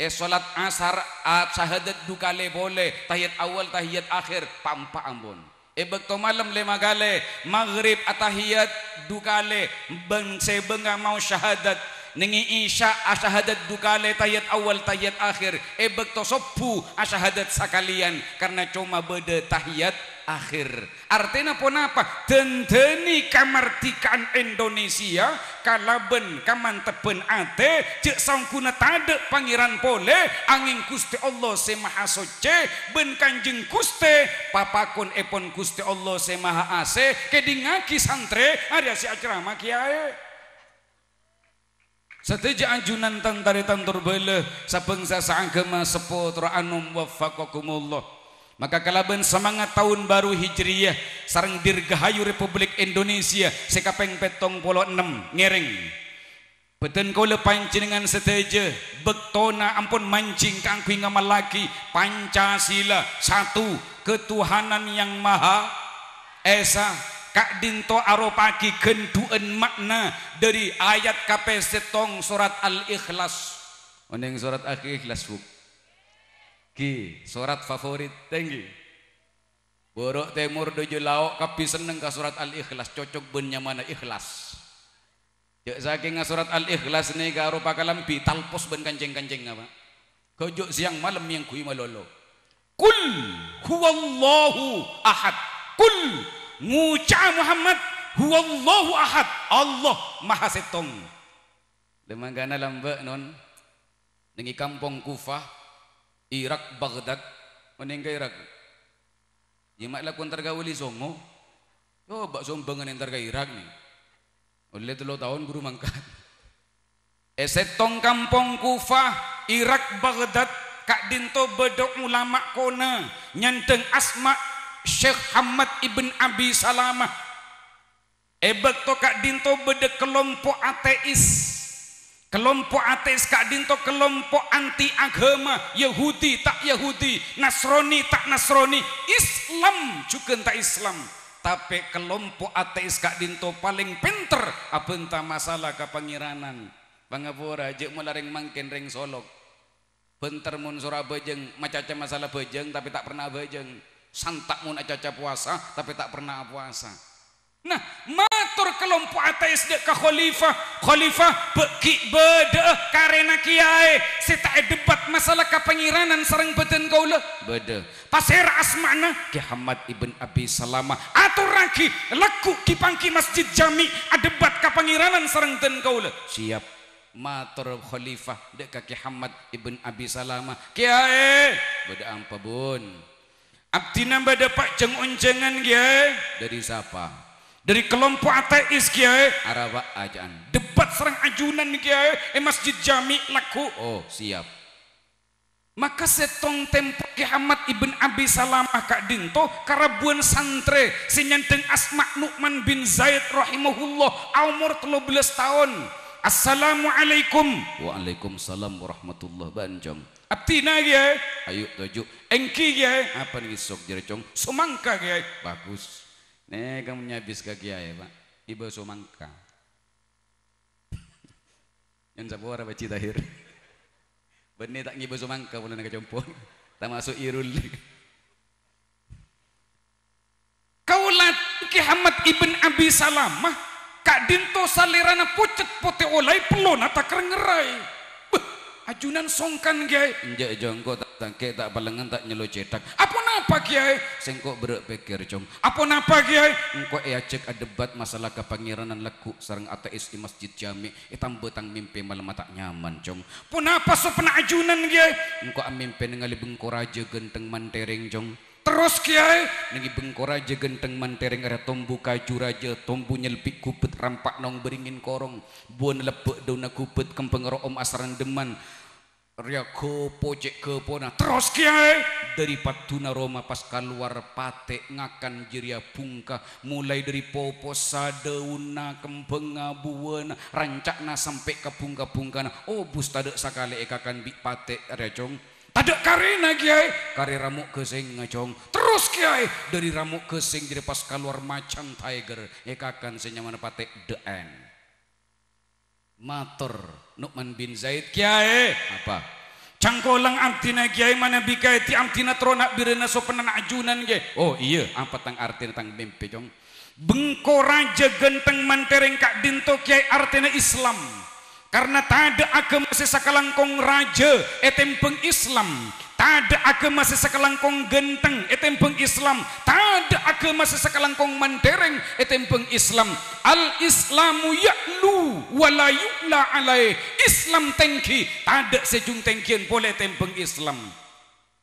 Eh solat asar at ah, syahadat dukale boleh tahiyat awal tahiyat akhir tanpa ampun. Eh bekto malam lima kali maghrib atahiyat ah, dukale ben sebenga mau syahadat ningi isya asyhadat ah, dukale tayat awal tayat akhir ebek eh, to sopu asyhadat sekalian karena cuma beda tahiyat akhir. Artinya pun apa? Dendeni kemerdekaan Indonesia kalau ben kaman teben ate cek kuna tade pangeran pole angin kuste Allah semaha soce ben kanjeng kuste papakun epon kuste Allah se maha ase kedingaki santre ada si acara makiae. Setuju anjunan tentari tentur bela sebangsa sanggama sepotra anum wafakokumullah maka kalaban semangat tahun baru Hijriah sarang dirgahayu Republik Indonesia sekapeng petong puluh enam ngering Beten kau le pancing dengan seteja Betona ampun mancing kangkui ngamal lagi Pancasila Satu Ketuhanan yang maha Esa Kak Dinto aropagi Kenduan makna Dari ayat KP Setong Surat Al-Ikhlas Oneng surat Al-Ikhlas Bukan Ki, surat favorit. tinggi Borok temur doju lauk kapi seneng ka surat Al-Ikhlas, cocok benya mana ikhlas. Cek saking surat Al-Ikhlas ni ka rupa kalampi talpos ben kanjeng-kanjeng apa. Kojo siang malam yang kui malolo. Kul huwallahu ahad. Kul muca Muhammad huwallahu ahad. Allah Maha Setong. demang gana lambak non. dengi kampung Kufah Irak Baghdad meninggal Irak. Yang maklak pun tergawali songo. oh bak sombengan yang tergawali Irak ni. Oleh tu lo tahun guru mangkat. [laughs] Esetong kampung Kufah Irak Baghdad kak dinto bedok ulama kona nyanteng asma Sheikh Hamad ibn Abi Salamah. Ebek to kak dinto bedek kelompok ateis Kelompok ateis Kak Dinto kelompok anti agama Yahudi tak Yahudi Nasrani tak Nasrani Islam juga tak Islam tapi kelompok ateis Kak Dinto paling pinter apa entah masalah kepangeranan Bangapura jek mularing mangken ring solok Bentar mun surah bejeng, macam masalah bejeng tapi tak pernah bejeng. Santak mun acaca puasa tapi tak pernah puasa. Nah, matur kelompok ateis dek ke khalifah. Khalifah beki beda karena kiai. Saya tak debat masalah ke pengiranan sarang badan kau lah. Beda. Pasir asmana ke Hamad ibn Abi Salamah. Atur raki leku kipangki masjid jami. Adebat ke pengiranan sarang badan kau lah. Siap. Matur khalifah dek ke ki Hamad ibn Abi Salama, Kiai. Beda ampa bun. Abdi nambah dapat jeng unjengan kiai. Dari siapa? dari kelompok ateis kiai araba ajaan debat serang ajunan kiai eh masjid jami laku oh siap maka setong tempo Muhammad ibn Abi Salamah kak dinto karabuan santri sinyanteng Asma Nu'man bin Zaid rahimahullah umur 13 tahun Assalamualaikum Waalaikumsalam warahmatullahi wabarakatuh Abdi kiai ayo tuju engki ge apa ni sok jerecong sumangka kiai bagus ini kamu nyabis ke kiai pak Iba sumangka [laughs] Yang saya buat apa cita akhir [laughs] Benih tak ngiba sumangka pula [laughs] nak jumpa Tak masuk irul Kaulat Kihamat Ibn Abi Salamah Kak Dinto salirana pucet putih olai pelona tak kerengerai ajunan songkan kiai njak jongko tak tangke tak palengan tak nyelo cetak apa napa kiai sengko berak pikir jong apa napa kiai engko ya eh cek adebat masalah kepangeranan leku sareng ateis di masjid jami itam eh, betang mimpi malam tak nyaman jong pun apa sepena ajunan kiai engko amimpi ah nengali bengkor aja genteng mantering, jong Terus kiai, nengi bengkor aja genteng mantering ada tombu kaju raja, tombu nyelpik kupet rampak nong beringin korong, buan lepek dona kupet kempeng om asaran deman, Ria ke pojek ke pona terus kiai dari patuna Roma pas keluar patek ngakan jiria bungka. mulai dari popo sadeuna kembenga buana rancakna sampai ke bungka pungkana oh bus tadek sakali ekakan bi pate recong tadek karena kiai kari ramuk ke sing ngacong terus kiai dari ramuk ke sing jadi pas keluar macan tiger Eka ekakan senyaman patek the end matur Nukman bin Zaid kiai apa lang antina kiai mana bikai ti antina trona birena sopenan ajunan kiai oh iya apa tang artina tang mimpi jong bengko raja genteng mantereng kak dinto kiai artina islam karena tak ada agama sesakalangkong raja etem peng islam Tada agama sesekelangkong genteng etempeng Islam. Tada agama sesekelangkong mandereng etempeng Islam. Al Islamu yaklu walayukla alai Islam tengki. Tada sejung tengkian boleh etempeng Islam.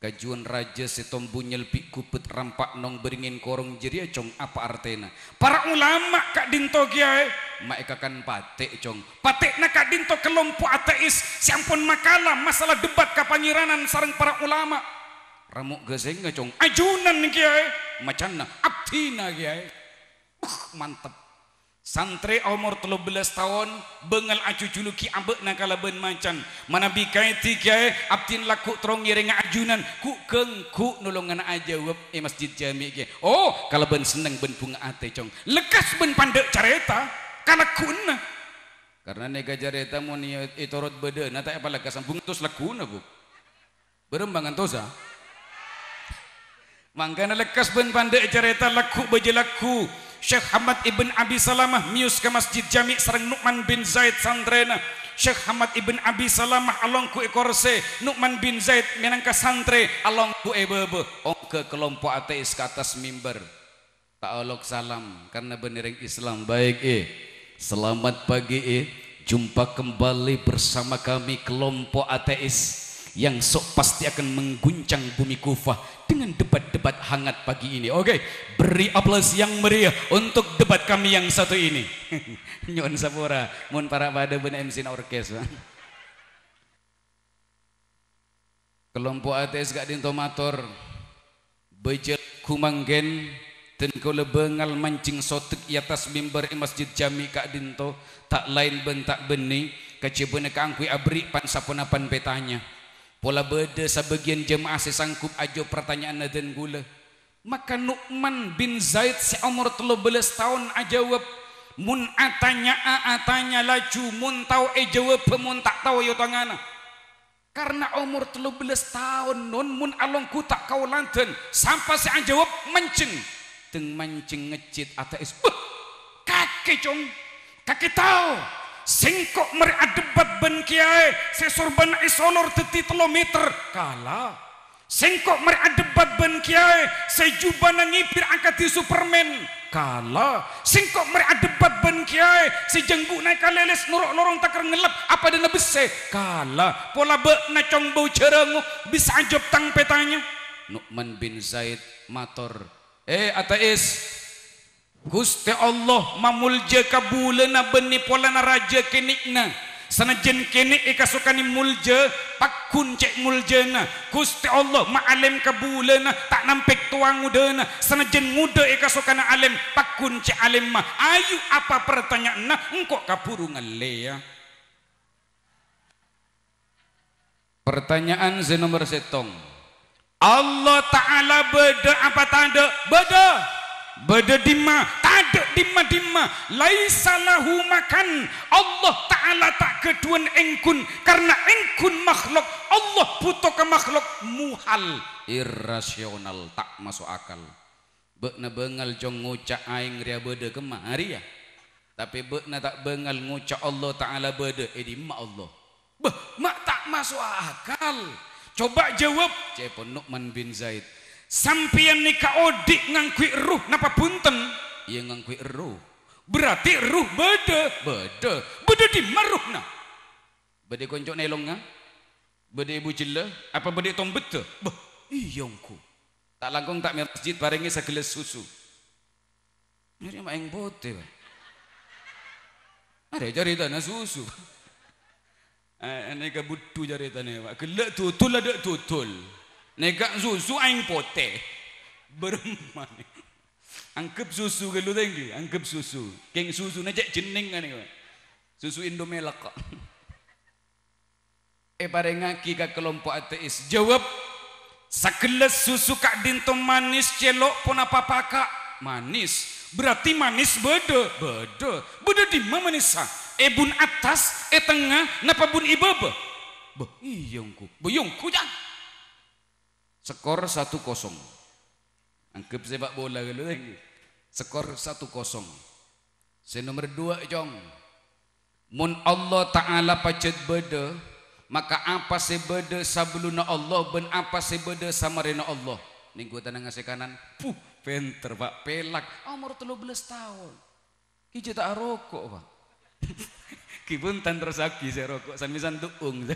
Kajuan raja setombu nyelpik kupet rampak nong beringin korong jeria cong apa artena. Para ulama kak dintogiai. Mak Mereka kan patik cong Patik nak dinto kelompok ateis Siampun makalah masalah debat kepangiranan sarang para ulama Ramuk gazeng cong Ajunan kiai Macam na Abtina kiai uh, Mantep Santri umur 13 tahun Bengal acu juluki nak nakala ben macan Mana bikai tiga Abtin laku terong ngiringa ajunan Ku keng ku nolongan aja wap Eh masjid jami kaya Oh kalau ben seneng ben bunga ate cong Lekas ben pandek cerita karena kuna karena nega ni itu rot beda na apa lagi sambung tos laku na bu berembangan tosa mangkana lekas ben pandai jarita laku beja laku Syekh Hamad ibn Abi Salamah mius ke masjid Jami sareng Nukman bin Zaid sandrena Syekh Hamad ibn Abi Salamah alongku ekorse Nukman bin Zaid menangka santri alongku ebebe Ong ke kelompok ateis ke atas mimbar tak alok salam karena benereng Islam baik eh Selamat pagi eh. Jumpa kembali bersama kami kelompok ateis Yang sok pasti akan mengguncang bumi kufah Dengan debat-debat hangat pagi ini Oke, okay. beri aplaus yang meriah Untuk debat kami yang satu ini [laughs] Nyon Sapura Mun para pada ben MC Orkes Kelompok ATS gak dintomator Bejel kumanggen Kumanggen dan kau lebengal mancing sotek di atas mimbar di masjid jami kak dinto tak lain ben tak benih kecebana kangkui abri pan sapun apan petanya pola beda sebagian jemaah sesangkup ajo pertanyaan dan gula maka Nu'man bin Zaid si umur belas tahun ajawab mun atanya a atanya laju mun tau e jawab pemun tak tau yo tangana karena umur belas tahun non mun alongku tak kau lanten sampai si jawab mencing teng mancing ngecit es, beh kaki cung kaki tahu. singkok mari adebat ben kiai sesor ben isonor teti kilometer kala singkok mari adebat ben kiai sejuba nangipir angkat di superman kala singkok mari adebat ben kiai sejenggu naik kaleles norok norong takar ngelap apa dana bese kala pola be na cong bau cerengu bisa ajob tang petanya Nukman bin Zaid Mator Eh ateis Gusti Allah mamulje kabulena beni na raja kinikna Senajin kini ikasukani mulje Pakun cek mulje na Gusti Allah ma'alim kabula na Tak nampek tuang muda na Senajin muda ikasukani alim Pakun cek alim ma Ayu apa pertanyaan na Engkau kapuru ngale ya Pertanyaan ze nomor setong Allah Ta'ala beda apa tak ada? Beda. Beda dima. Tak ada dima-dima. Laisalahu makan. Allah Ta'ala tak ketuan engkun. Karena engkun makhluk. Allah putuh ke makhluk. Muhal. Irrasional. Tak masuk akal. Bekna bengal jong ngucak aing ria beda hari ya. Tapi bekna tak bengal ngucak Allah Ta'ala beda. Eh di Allah. Beh, mak Tak masuk akal. Coba jawab. Cepon Nu'man bin Zaid. Sampian nikah odik ngangkui ruh. Napa punten? Ia ngangkui ruh. Berarti ruh beda. Beda. Beda di maruh na. Beda koncok nelong na. Beda ibu jela. Apa beda tom beda? Bah. Iya ngku. Tak langkung tak masjid barengi segelas susu. Ini mak yang bote. Ada cerita na susu. Susu. Eh, eh, Naik ke butu jari tanya pak. Kelak tu, lah tu lah tu, tu. Naik su, aing pote. [laughs] Berman. Angkep susu ke lu tinggi, angkep susu. Keng susu na cek jening kan pak. Susu Indomelak kok. [laughs] Eh pada ngaki ke kelompok ateis. Jawab. Sekelas susu kak dinto manis celok pun apa pakak. Manis. Berarti manis bedo. Bedo. Bedo di mana manis sah? ebun atas, e tengah, napa bun ibebe? Be Be iyongku, be iyongku jang. Skor satu kosong. Angkep sebab bola ke lagi. Skor satu kosong. Se nomor dua jong. Mun Allah Ta'ala pacet beda, maka apa se sebeda sabluna Allah ben apa se sebeda samarena Allah ning gua tanang ngase kanan puh penter pak pelak Amor umur belas tahun hiji tak rokok pak kipuntan terus aki saya rokok samisan tuung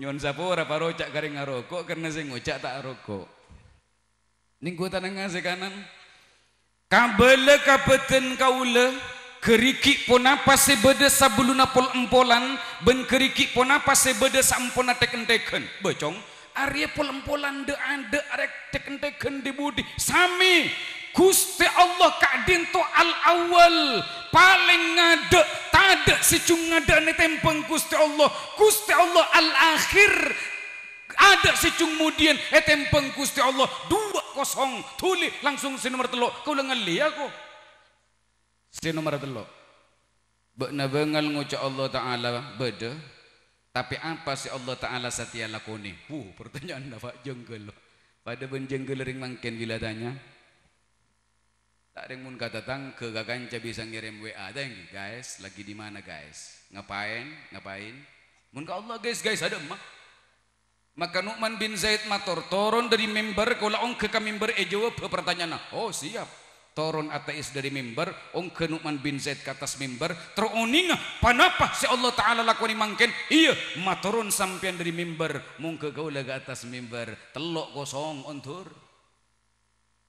nyon sapo orang paro cak kering ngarokok karena saya ngucak tak rokok ning gua tanang saya kanan kabele kapeten kaule kerikik pon apa sebeda sabuluna pol empolan ben kerikik pun apa sebeda sampona teken teken becong Arya pol empolan de ada arek teken teken di budi sami Gusti Allah kadin tu al awal paling ngadek tade sejung ngadek ni tempeng Gusti Allah Gusti Allah al akhir ada sejung kemudian eh, tempeng Gusti Allah dua kosong tuli langsung si nomor telok kau lengan li aku si nomor telok Bukna bengal ngucap Allah Ta'ala beda Tapi apa si Allah Ta'ala setia lakoni? Wu pertanyaan dah [laughs] Pak jenggal Pada benjenggel ring mangkin bila tanya tak ada yang pun kata tang ke gaganca bisa ngirim WA ada yang guys lagi di mana guys ngapain ngapain mun ka Allah guys guys ada emak maka Nu'man bin Zaid matur toron dari member kula ongke ka member eh jawab pertanyaan pertanyaanna oh siap toron ateis dari member ongke Nu'man bin Zaid ka atas member teroninga panapa si Allah taala lakoni mangken iya maturun sampian dari member mungke kaula ka atas member telok kosong untur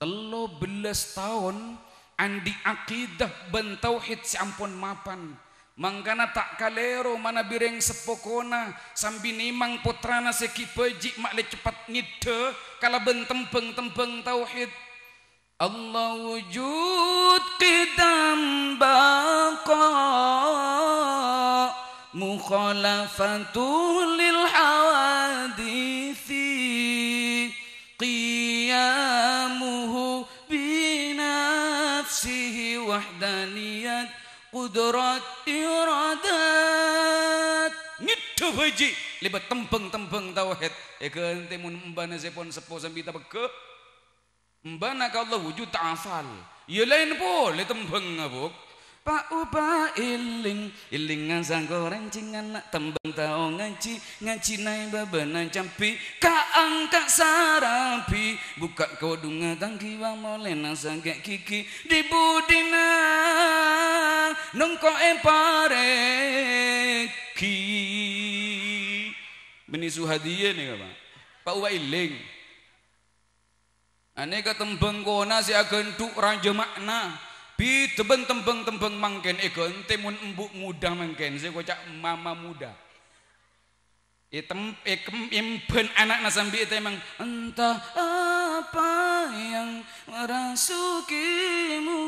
Telo belas tahun andi akidah ben tauhid si ampun mapan. Mangkana tak kalero mana bireng sepokona sambi nimang putrana seki peji mak cepat ngide kalau ben tempeng tempeng tauhid. Allah wujud kidam baqa mukhalafatul lil hawa وحدانيات قدرات إرادات نيتو فجي لبا تمبن تمبن توحيد إيه أنت من مبانا سيبون سبو سمبي تبك مبانا كالله وجود عفال يلين بول لتمبن أبوك Pak Uba iling ilingan sang goreng cingan nak tembang tahu ngaji ngaji naik babenan campi ka angkat sarapi buka kau dunga tangki wang mole nasang kek kiki di budina nungko empare ki meni suhadiye ni kapa Pak Uba iling Ane kat tembang kona si tu raja makna bi teben tembeng tembeng mangken ego ente mun embuk muda mangken saya kocak mama muda Item e ekem impen anak nasambi itu e emang entah apa yang merasukimu.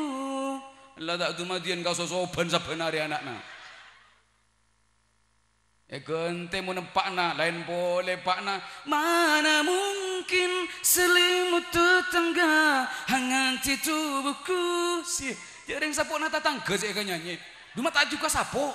Allah tak tu madian kau sosoban sebenar anak nak. Eh, Gente mu nempakna lain boleh pak pakna mana mungkin selimut tetangga hangat di tubuhku si jaring sapu nata tangga si nyanyi cuma tak juga sapu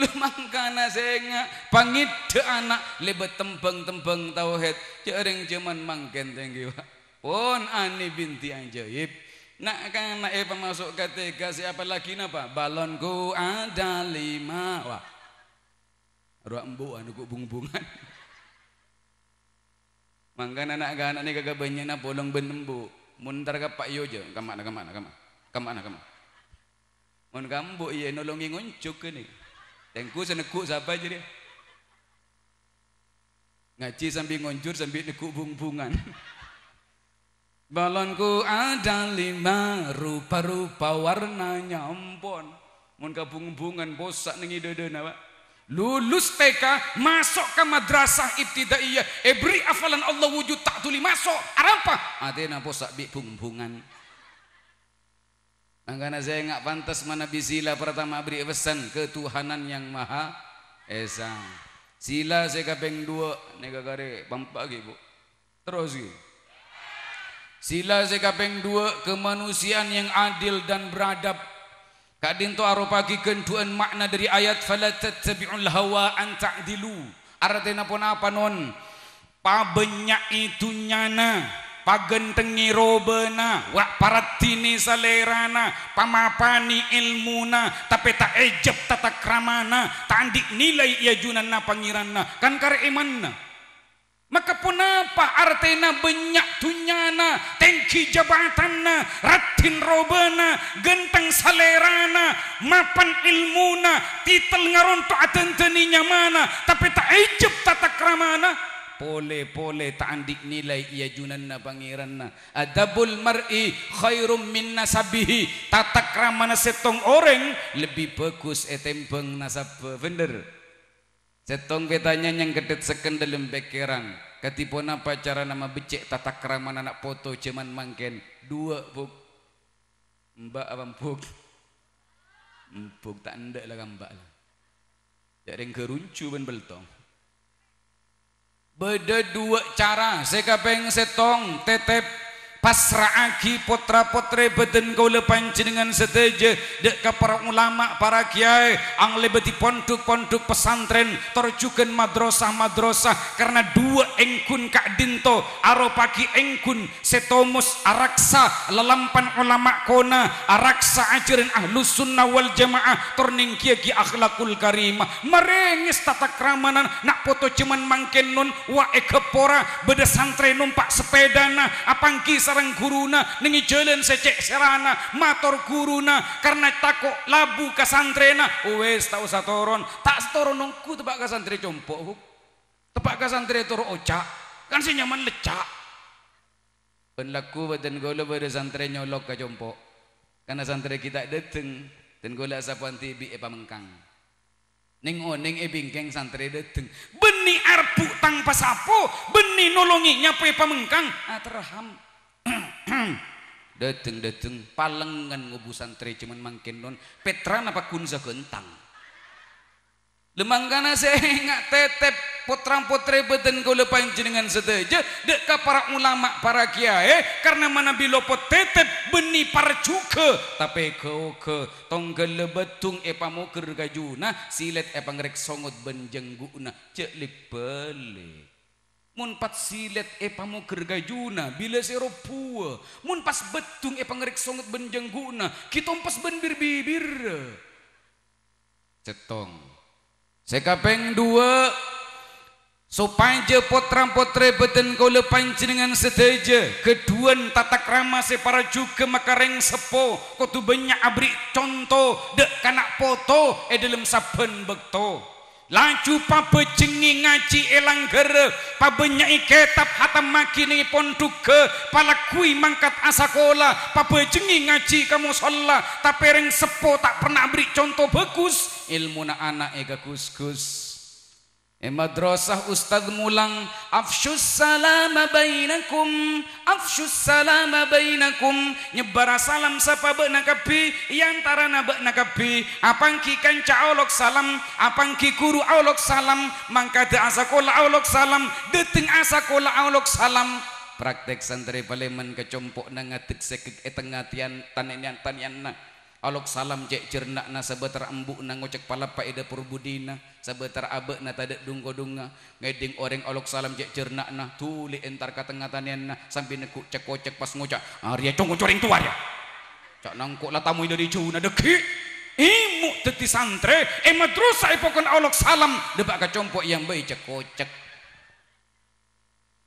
lu mangkana senga pangit de anak lebet tembeng tembeng tauhid jaring zaman mangken tinggi wa pon ani binti anjaib nak kan nak eh pemasuk kategori siapa lagi napa balonku ada lima wah Ruak embu anu ku bung Mangga anak anak ni kagak banyak na bolong ben embu. Mun tar ka Pak Yo je, ka mana ka mana ka mana. Ka mana ka mana. Mun gambu iya nolongi nguncuk ke ni. Tengku seneku sapa jadi? dia. Ngaji sambil ngonjur sambil neku bungbungan. [laughs] Balonku ada lima rupa-rupa warnanya ampun. Mun kabung bungbungan bosak ning ide-ide napa. Pak. Lulus TK, masuk ke madrasah ibtidaiyah. Every eh, afalan Allah wujud tak tuli masuk. Arapa? Ada ah, nak bosak bi bung-bungan. Angkana saya enggak pantas mana bisila pertama beri pesan ke Tuhanan yang maha esa. Sila saya kapeng dua negara bampak gitu bu. Terus gitu. Sila saya kapeng dua kemanusiaan yang adil dan beradab Kadin tu arupa gigen duen makna dari ayat falatat tabiul hawa antak dilu. Arti napa napa non? Pa banyak itu nyana, pa gentengi robena, wa paratini salerana, pa mapani ilmuna, tapi tak ejep tak kramana, tak andik nilai ia junan na pangiran na. Kan kar iman na. Maka pun apa artinya banyak tunyana, tengki jabatanna, ratin robana, genteng salerana, mapan ilmuna, titel ngarontu atentaninya mana, tapi tak ejep tata kramana. Pole pole tak andik nilai ia junan na pangeran na. Adabul mar'i khairum min nasabihi. Tata kramana setong orang lebih bagus etembang nasab. Benar. Setong betanya yang gedet seken dalam bekeran. Ketipun apa cara nama becek tata keraman anak foto cuman mangken dua buk mbak apa buk buk tak anda lagi mbak lah. Jadi yang keruncu ben beltong. Beda dua cara. Saya kapeng setong tetep pasraaki putra putri beten kau lepan jenengan seteja dek para ulama para kiai ang lebeti pondok pondok pesantren terjukan madrasah madrasah karena dua engkun kak dinto aropaki engkun setomus araksa lelampan ulama kona araksa ajarin ahlu sunnah wal jamaah turning kiai akhlakul karimah merengis tata keramanan nak foto cuman mangkin nun wa ekepora beda santri numpak sepeda nah apang kisah sarang guruna nengi jalan secek serana motor guruna karena takut labu kasantrena oh, wes tak usah toron tak setoron nungku tebak kasantri jompo tebak kasantri toro ocak kan si nyaman leca. pen laku badan golo pada santri nyolok ka jompo karena santri kita dateng dan gula sapuan tibi apa e mengkang Neng oneng e bingkeng santri dateng Beni arbu tang pasapo Beni nolongi nyapu epa mengkang Ah terham [coughs] dateng-dateng palengan ngobusan teri cuman mangkin non petran apa kunza gentang lemangkana saya [laughs] ingat tetep putram putri beten kau lepas lepain jenengan sedaja deka para ulama para kiai karena mana bilopo tetep benih para cuka tapi kau ke tonggal lebetung epa mokir gajuna silat epa ngerik songot benjengguna cek lipelik Mun pas silet e pamu gergajuna bila sero seropua. Mun pas betung e pangerik songet benjengguna. Kita pas benbir bibir. Cetong. Sekapeng dua. Supaya potram potre beten kau lepanci dengan seteja. Keduan tatak ramah separa juga makareng sepo. Kau tu banyak abrik contoh. Dek kanak poto. E dalam saben begto. Laju pape cengi ngaji elang gere Pabenyai ketap hatam makini pon duke kui mangkat asakola Pape cengi ngaji kamu sholla Tapi reng sepo tak pernah beri contoh bagus Ilmu na anak ega kuskus -kus. Eh, madrasah Ustaz Mulang Afshus salama bainakum Afshus salama bainakum Nyebara salam Sapa benak kebi, Yang tarana benak kebi, Apangki kanca olok salam Apangki guru olok salam Mangka de asakola olok salam Deting asakola olok salam Praktek santri paleman kecompok Nangatik sekik etengatian eh, Tanenian tanian nak Alok salam cek cernak na sebetar embuk na ngocek palapa ida purbudina sebetar abe na tadek dungko dunga ngeding orang alok salam cek cernak na tuli entar kata ngatanian na sambil nekuk cek kocek pas ngocek Arya cungu curing tuar ya cak nangkuk lah tamu dari dicu na deki imu teti santre emat rusa ipokon alok salam debak kacompok yang baik cek kocek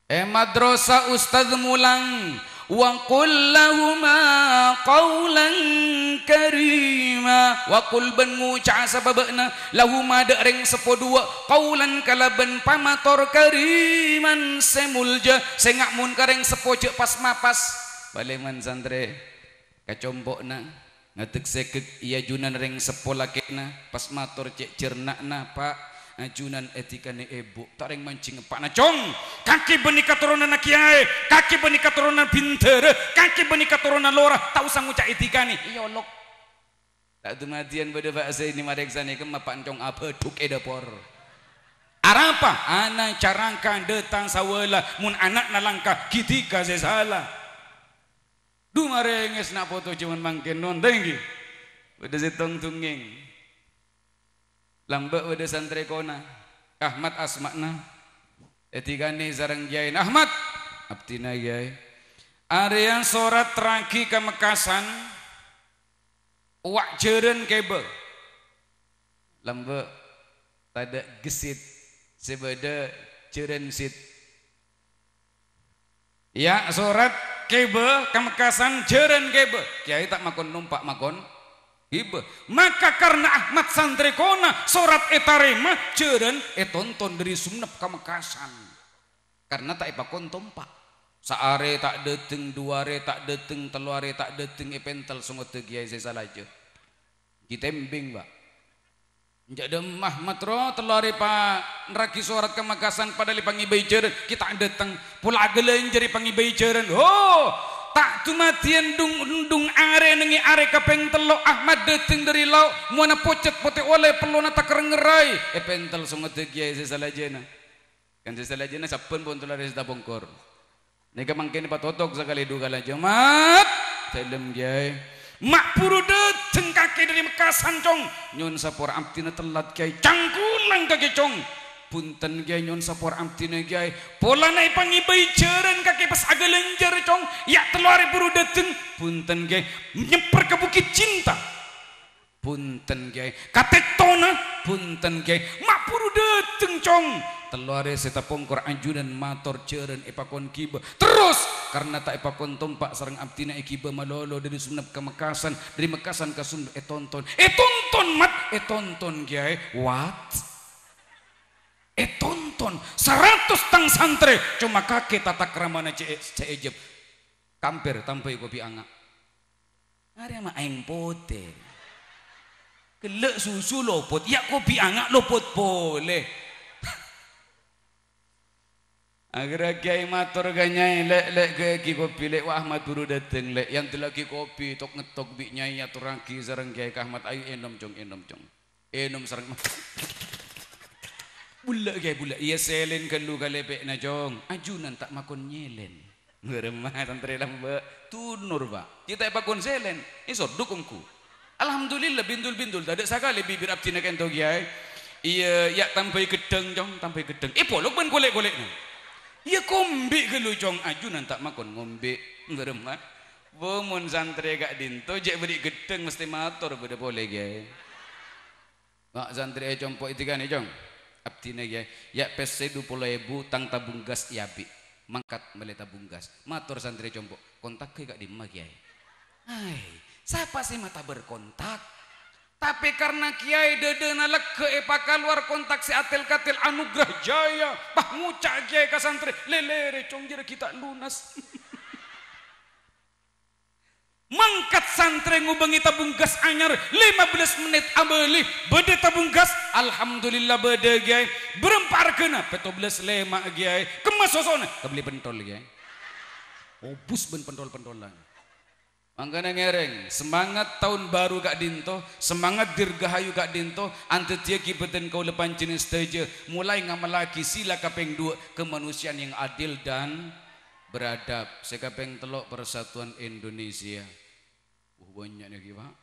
emat rusa ustaz mulang وقل لهما قولا كريما وقل بن موجع سببنا لهما دارين سبودوا قولا كلبن بمطر كريما سمولجا سنعمون منكرين سبوجه بس ما بس باليمان سندري كجمبونا ngetik seket iya junan ring sepolakit na pas matur cek cernak na pak Ajunan etika ni Ebu Tak ada yang mancing Pak Nacong Kaki benika turunan na kiai Kaki benika turunan pintar Kaki benika turunan lorah Tak usah ngucap etika ni Iya lok Tak tu matian pada Pak Asa ini Mereka sana ke Pak Nacong apa Duk edapor Arapa Anak carangkan datang sawala Mun anak na langka Ketika saya salah Duh marengis nak foto cuman mangkin non tinggi. Pada setong tunging lambek wede santri kona Ahmad asmakna etigane sareng jai, Ahmad abdina yai Arian sorat terangki ke Mekasan Wak jeren kebe Lembe Tada gesit Sebeda jeren sit Ya sorat kebe kemekasan jeren kebe Kiai tak makon numpak makon. Hiba. Maka karena Ahmad santri kona surat etarema jeren etonton eh, dari sumnep ke Karena tak ipa kontom pak. Saare tak deteng, duare tak deteng, teluare tak deteng, epental eh, sungguh tegi saya salah je. Kita mbing pak. Jak demah matro telari pa neraki surat ke Makassar pada lipangi bayjeren kita datang pulak gelen jadi pangi bayjeren. Oh, tak tumatian dung dung are nengi are kepeng telok Ahmad dating dari laut muana pocet poti oleh perlu nata kerengerai kepeng eh, tel sungguh tegi aisy salajena kan aisy salajena sabun pun tular aisy tabongkor nega kan mangkini patotok sekali duga lah jemaat telem gay mak puru dating kaki dari Mekah sancong nyun sapor amtina telat kiai cangkulang kaki cong punten gay nyon sapor amtina gay pola nai pangi bayi ceren kaki pas aga lenjar cong ya telur buru dateng punten gay nyemper ke bukit cinta punten gay kate tona punten gay mak buru dateng cong telur e seta pongkor anjunan motor ceren epakon kiba terus karena tak epakon tumpak sarang amtina ekiba malolo dari sunap ke Makassan dari mekasan ke Sunda etonton etonton mat etonton gay what Eh tonton, seratus tang santri cuma kaki tata keramana cek e- ejep. Kampir tanpa ibu bi anga. Hari ama aing pote. Kelek susu lopot, ya kopi anga lopot boleh. Agar [laughs] kiai matur ganyai lek lek gaya ki kopi lek wah Ahmad buru dateng lek yang telah kopi tok ngetok bi nyai aturan ki sareng kiai Ahmad ayu enom jong enom jong enom sareng [laughs] Bulak gaya bulak. Ia selen lu kelu pek na jong. Ajunan tak makan nyelen. [laughs] Ngeremah santri ba. Tunur ba. Kita apa kon Ini Isor dukungku. Alhamdulillah bindul bindul. Tidak lebih bibir abdi nak entog ya. Ia yak tampai gedeng jong tampai gedeng. Ipo eh, lu pun kolek kolek Ia kumbi ke lu jong. Ajunan tak makan ngombe. Ngeremah. Bumun santri gak dinto. Jek beri gedeng mesti matur. Bude boleh gaya. Mak santri e eh, jompo itikan e jong. Pok, itikani, jong abtina ya ya pesse 20000 tang tabung gas yabi mangkat meli tabung gas matur santri combo kontak ke gak di mah kiai hai siapa sih mata berkontak tapi karena kiai dede dedena ke epaka keluar kontak si atil katil anugerah jaya pah muca kiai ka lelere congjer kita lunas [laughs] mangkat santri ngubengi tabung gas anyar 15 menit ambeli bede tabung gas alhamdulillah bede gai berempar kena petobles lema gai kemas sosone kebeli pentol gai obus ben pentol pentol lagi Mangkana ngereng, semangat tahun baru kak dinto, semangat dirgahayu kak dinto, antet dia kibetin kau lepan jenis teje, mulai ngamalaki sila kapeng dua kemanusiaan yang adil dan beradab. sekapeng telok persatuan Indonesia banyak lagi pak.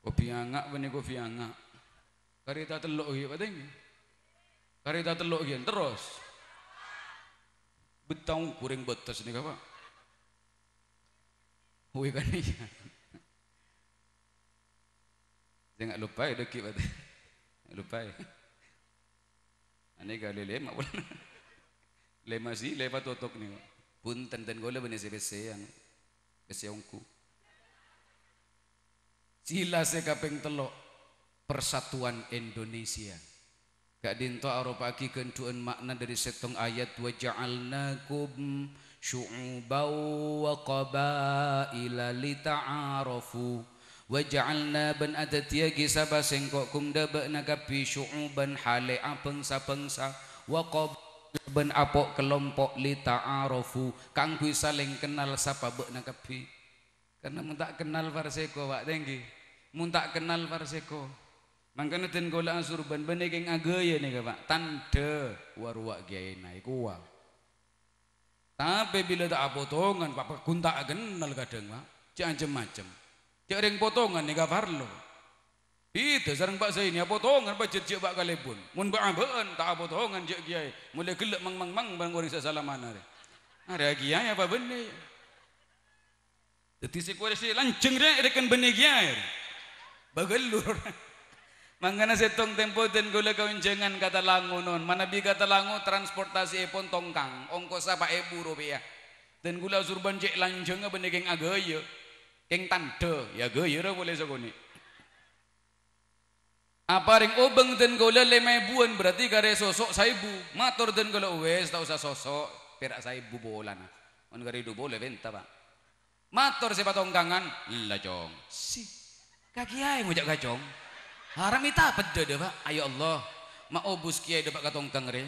Kopi angak, bini kopi angak. Karita telok ya, pak tengi. Karita telok ya, terus. Betang kuring betas ni kapa. Hui kan ni. Jangan lupa ya, dekik pak tengi. Lupa ya. Ini ha, kali lemak pun. Lemak sih, lepak totok ni. Pun tenten gole benda sebesean. yang ongku. -se jilase kaping telok persatuan Indonesia Kak dinto arupa ki kentuan makna dari setong ayat wa kum syu'uban wa qabaila lita'arafu wa ja'alna ban adatiya gisaba sengkok kum dabe nagapi syu'uban hale apeng sa wa qab ben apok kelompok li taarofu. kang saling kenal sapa be nagapi karena mentak kenal farseko wak tenggi mun tak kenal parseko mangkene den golek surban bene king agaya nika pak tande waruak kiai naik uang tapi bila tak potongan pak pekun tak kenal kadang pak cek macam macam cek ring potongan nika farlo itu sarang pak saya ini ya, potongan pak cek cek pak kalebun mun pak ambean tak potongan cek kiai mulai gelek mang mang mang bang orang sesalaman hari ah, hari kiai apa bene Tetapi sekurang-kurangnya lanceng dia, dia kan Bagelur, [laughs] Mangana setong tempo ten gula kawin jangan kata langu non. Mana bi kata langu transportasi e pon tongkang. Ongkos apa ebu rupiah. Ya. Ten gula surban cek lanjeng abene geng agaya. keng tante. Ya gaya rupiah boleh sekuni. Apa ring obeng ten gula lima buan berarti kare sosok saibu. Matur ten gula uwes tak usah sosok. Pira saibu bolana. Ongkari du boleh bentar pak. Matur sepatongkangan. Lajong. Sip. Kaki ayah ngajak kacong. Haram itu apa dia pak? Ayo Allah. Ma'obus bus kiai dapat katong kangre.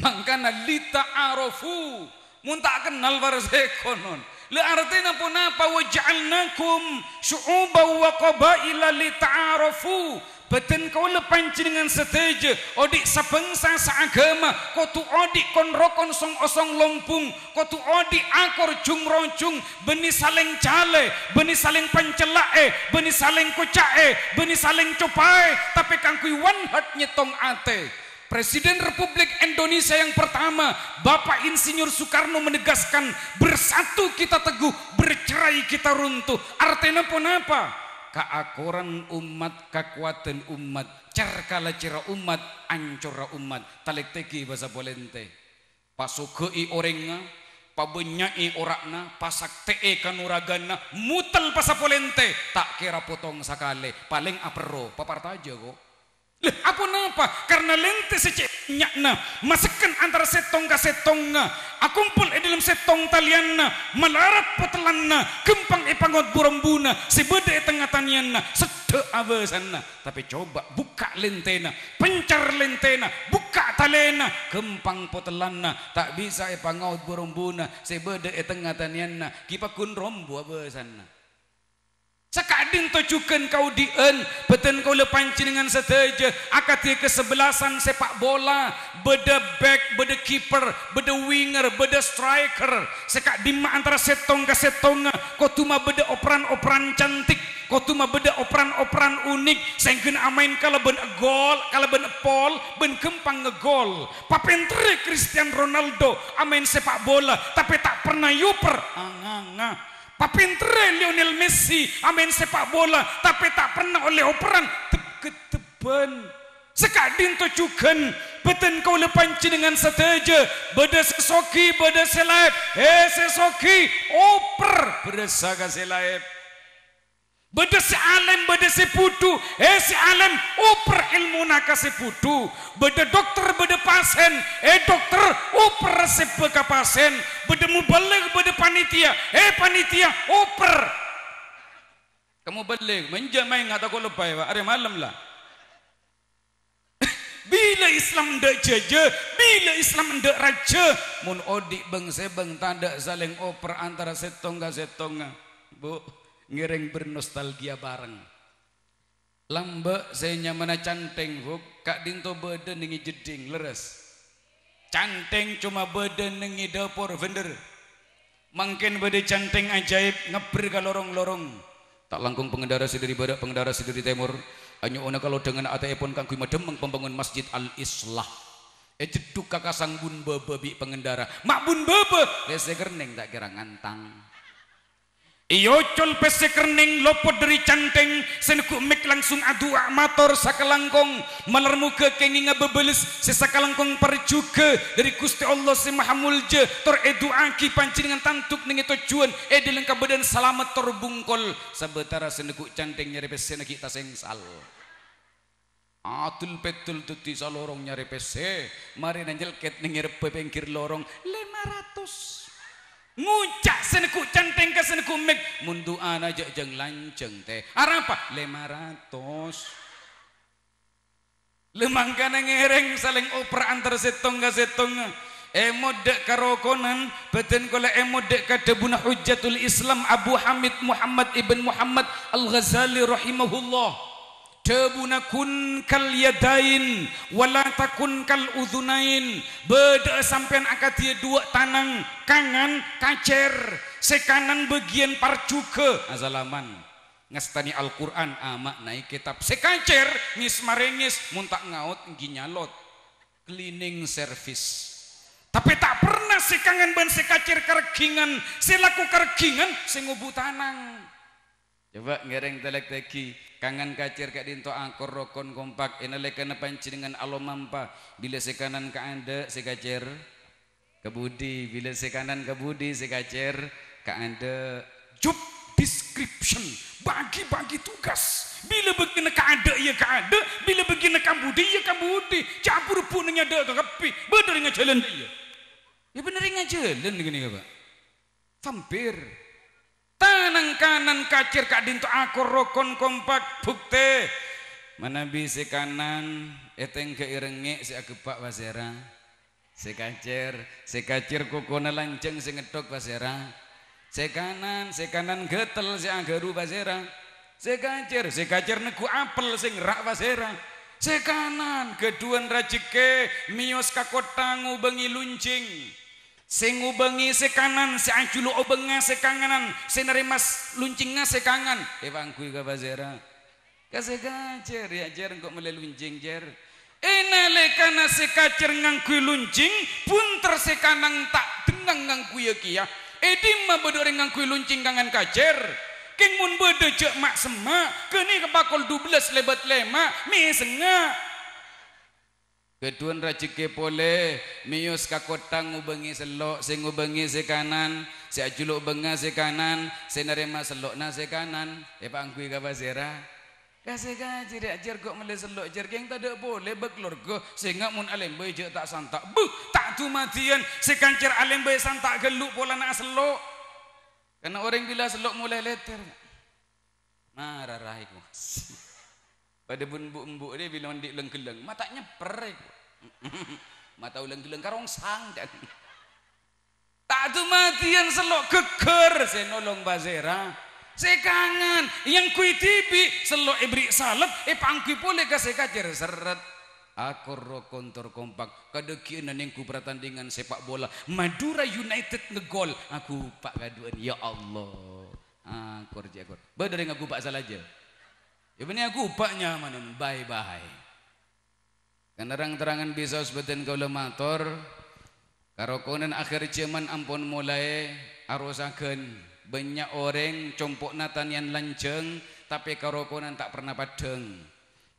Mangkana lita arofu. Munta kenal barse konon. Le artinya pun apa? Wajalnakum syubah wa kubaila lita arofu. Beten kau lepanci dengan seteja Odik sebangsa seagama Kau tu odik konrokon song osong lompung Kau tu odik akor jung rojung Beni saling cale Beni saling pancelae Beni saling kucae Beni saling copae Tapi kan kui one heart nyetong ate Presiden Republik Indonesia yang pertama Bapak Insinyur Soekarno menegaskan Bersatu kita teguh Bercerai kita runtuh Artinya pun apa? apa? akuran umat ka ku umat carakala cera umat ancur ra umat taleteki basa lente pas kei or nga pabunyai ora na pasak te kan nurraga na mutal pas pole lente tak kera potong sa kale paling apro papa aja gopun naapa karena lente sici nyakna masakan antara setong ka setong na akumpul e dalam setong talian na melarat petelan kempang e pangot sebede na eh tengah tanian na sedek abasan tapi coba buka lentena pencar lentena buka talena kempang petelan tak bisa e pangot sebede na sebeda e tengah tanian kipakun rombu abasan Sekadin tojukan kau dien, beten kau lepanci dengan seteja, dia kesebelasan sepak bola, beda back, beda keeper, beda winger, beda striker. Sekadin ma antara setong ke setong, kau tuma beda operan-operan cantik, kau tuma beda operan-operan unik, sehingga amain kalau ben gol, kalau ben pol, ben kempang ngegol. Papentere Cristiano Ronaldo, amain sepak bola, tapi tak pernah yuper. Ah, Papinter Lionel Messi Amin sepak bola Tapi tak pernah oleh operan teketeban. Sekak dintu cukun Betul kau lepanci dengan seteja Beda sesoki, beda selaib Eh sesoki, oper Beresah kasih laib Bedes si alim, bedes si putu. Eh si alim, uper ilmu nak si putu. Bedes dokter, bedes pasien. Eh dokter, uper si peka pasien. mu mubalik, bedes panitia. Eh panitia, uper. Kamu balik, menjamai ngata kau lebay. ya, hari malam lah. [laughs] bila Islam ndak jaja, bila Islam ndak raja, mun odik bang sebang tanda saling oper antara setongga setongga. Bu, ngereng bernostalgia bareng lambe saya mana canteng huk kak dinto beden ngi jeding leres canteng cuma beden ngi dapur vendor mungkin beda canteng ajaib ngeper ke lorong-lorong tak langkung pengendara sendiri barat pengendara sendiri timur hanya ona kalau dengan ATE pun kang kuima demeng pembangun masjid al-islah eh jeduk kakasang bun bebe pengendara mak bun bebe saya gerneng tak kira ngantang Iyo Iyocol pesek kerning lopo dari canteng senku mik langsung adu amator sakalangkong malar muka kengi ngebebelis sesakalangkong perjuke dari kusti Allah si maha mulje tor edu aki panci dengan tantuk nengi tujuan edi lengkap badan selamat tor bungkol sebetara senku canteng nyari pesek nengi kita sengsal atul petul tuti salorong nyari pesek mari nangel ket nengir pepengkir lorong lima ratus ngucak seneku canteng ke seneku mik mundu ana jek jeng lanceng teh arah apa lima ratus 500 kena ngereng saling oper antar setong ke setong emodek karokonan beten kola emodek kadebuna hujjatul islam abu hamid muhammad ibn muhammad al ghazali rahimahullah Tebunakun kal yadain takun kal uzunain Beda sampean akat dia dua tanang Kangan kacer Sekanan bagian parcuke Azalaman Ngestani Al-Quran Amak ah, naik kitab Sekacer Ngis marengis Muntak ngaut Nginyalot Cleaning service Tapi tak pernah sekangan ban sekacer kerkingan Selaku kerkingan Sengubu tanang Coba ngereng telek teki Kangan kacir kak dinto angkor rokon kompak inale kana pancingan alo mampa bila sekanan ka anda sekacer kebudi bila sekanan kebudi sekacer ka anda. job description bagi-bagi tugas bila begini ka anda, ia ya ka anda. bila begini ka budi ia ya ka budi campur pun nya de kepi bedering jalan dia ya bener jalan. gini ka pak vampir Tanang kanan kacir kak dintu aku rokon kompak bukti Menabi si kanan Eteng keirengi si aku pak wasera Si kacir Si kacir kukona lanceng si ngedok wasera Si kanan Si kanan getel si agaru wasera Si kacir Si kacir neku apel si ngerak wasera Si kanan Keduan rajike Mios kakotangu bengi luncing Sengubengi sekanan, seanculu obengah sekanganan, senerimas luncingnya sekangan. Evangkui eh, ke bazera? Kasih kacer, ya jer, engkau mulai luncing jer. Enale karena sekacer ngangkui luncing, pun tersekanang tak tenang ngangkui yaki ya. Edim mabedore ngangkui luncing kangan kacer. Keng mun bede cek mak semak, kini kepakol dubles lebat lema, mie sengak. Kedun rezeki boleh mius kakotang kotang ngubengi selok si ngubengi si kanan si ajuluk benga si kanan si nerima selok na si kanan eh pangkui ka pasira lah, kasih gaji dia ajar kok mele selok ajar yang tak ada boleh beklor go sehingga mun alim bayi jok tak santak buh tak tu matian si kancir alim bayi santak geluk pola nak selok karena orang bila selok mulai letter marah rahik mas pada bun buk-buk dia bila mandik leng-keleng matanya perik [laughs] mata ulang geleng karong sang dan tak tu mati yang selok geger saya nolong bazera saya kangen yang kui tibi selok ibrik salep eh pangkui boleh ke saya kajar seret aku kontor kompak kada kianan yang kubratan dengan sepak bola Madura United ngegol aku pak kaduan ya Allah aku kerja aku badar yang aku pak salah je ya benar aku paknya mana bye bye Kenerang-terangan bisa sebutin kalau matur Karokonan akhir zaman ampun mulai Arusakan Banyak orang Cumpuk natan yang lanceng Tapi karokonan tak pernah padeng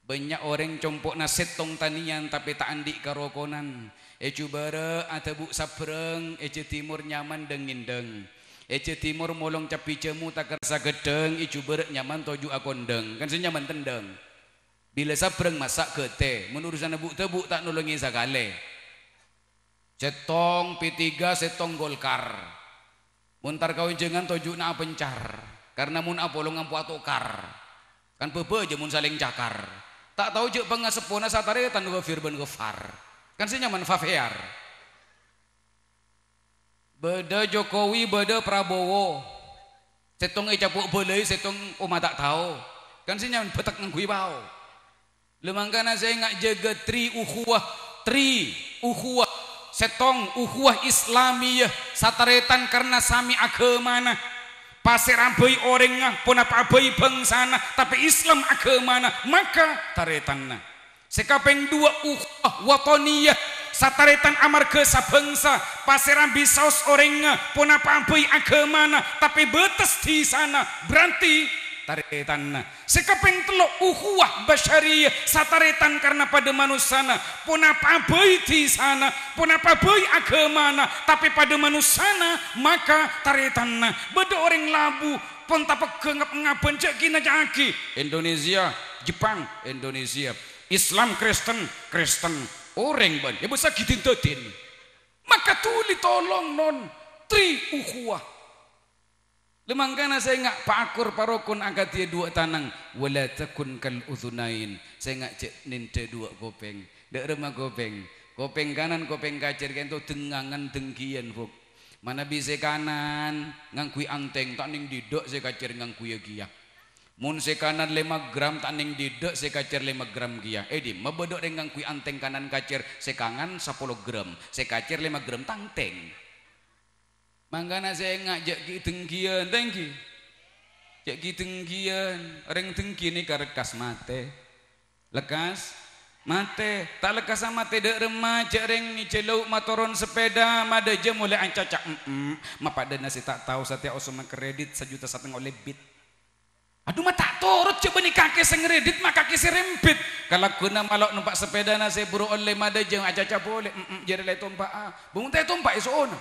Banyak orang Cumpuk nasid tong tanian Tapi tak andik karokonan Eju ada Atabuk sabreng Eju timur nyaman dengin deng Eju timur molong capi cemu Tak kerasa gedeng Eju bara nyaman Toju akondeng Kan senyaman tendeng bila sabreng masak ke teh, sana nebuk tebuk tak nolongi sakale. Cetong P3 setong Golkar. Muntar kau jangan jengan nak pencar. Karena mun apolong ampu atokar. Kan bebe je mun saling cakar. Tak tahu je pengasepona satare tan gofir ben gofar. Kan sini nyaman fafear. Beda Jokowi, beda Prabowo. Setong ecapuk eh boleh, setong umat tak tahu. Kan sini nyaman petak ngkuibau. bau. Lemangkana saya ingat jaga tri uhuah, tri uhuah, setong uhuah islamiyah, sataretan karena sami agamana. Pasir abai orang pun apa abai bangsa. tapi Islam agamana, maka taretanna. Sekapeng dua uhuah wataniyah, sataretan amar kesa bangsa, pasir abai saus orang pun apa abai agamana, tapi betes di sana, berhenti taretan sekeping teluk uhuah basyariyah sataretan karena pada manusana pun apa bayi di sana pun apa bayi agamana tapi pada manusana maka taretan beda orang labu pun tak pegangap ngapun cekina jaki Indonesia Jepang Indonesia Islam Kristen Kristen orang ban ya bisa gitu maka tuli tolong non tri uhuah Lemang Lemangkana saya ngak pakur parokun angkat dia dua tanang. Wala takun kal uzunain. Saya ngak cek ninte dua kopeng. Dek remah kopeng. Kopeng kanan, kopeng kacir. Kan itu dengangan dengkian. Buk. Mana bisa kanan. Ngangkui anteng. Tak ning didok saya kacir ngangkui ya giyak. Mun saya kanan lima gram. Tak ning didok saya kacir lima gram giyak. Eh di, mabodok dengan ngangkui anteng kanan kacir. Saya kangan sepuluh gram. Saya kacir lima gram tangteng. Mangkana saya ngajak ki tengkian, tengki. Cek ki tengkian, ring tengki ni karekas mate. Lekas mate, tak lekas sama dek remah jaring ni celau motoron sepeda made je mulai ancacak. Mm -mm. Ma pada nasi tak tahu satu satya osoma kredit sejuta setengah lebih. Aduh mah tak turut cuba ni kaki sengredit mah kaki serempit. Kalau guna malok numpak sepeda nasi buru oleh made je ancacak boleh. Mm -mm. Jadi leh tumpak ah. Bung tumpak isu ona. Oh,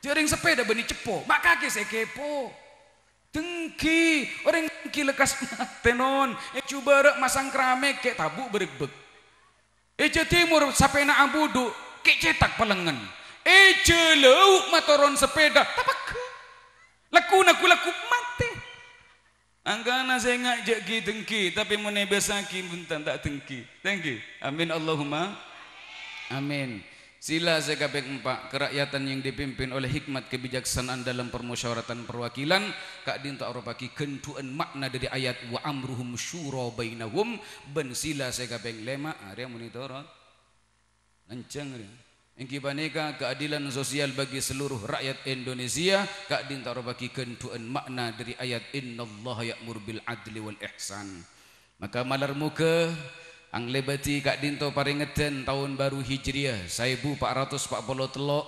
Jaring sepeda benih cepo, mak kaki saya kepo. Tengki, orang tengki lekas tenon, non. Eh cuba rek masang keramik, kek tabu berikbek. Eja eh, timur sampai nak ambudu, ke cetak pelengen. Eja eh, leuk motoron sepeda, tapak. Leku naku leku mati. Angkana saya ngak jeki tengki, tapi menebesaki pun tak tengki. Tengki. Amin Allahumma. Amin. Sila segabek empat kerakyatan yang dipimpin oleh hikmat kebijaksanaan dalam permusyawaratan perwakilan kak din tak rupa ki kentuan makna dari ayat wa amruhum syura bainahum ben sila segabek lema area ah, monitor ngenceng ah. ri engki baneka keadilan sosial bagi seluruh rakyat Indonesia kak din tak rupa ki kentuan makna dari ayat Inna Allah ya'mur bil adli wal ihsan maka malar muka Ang lebati kak dinto paringeten tahun baru hijriah saya bu Pak 1440 telok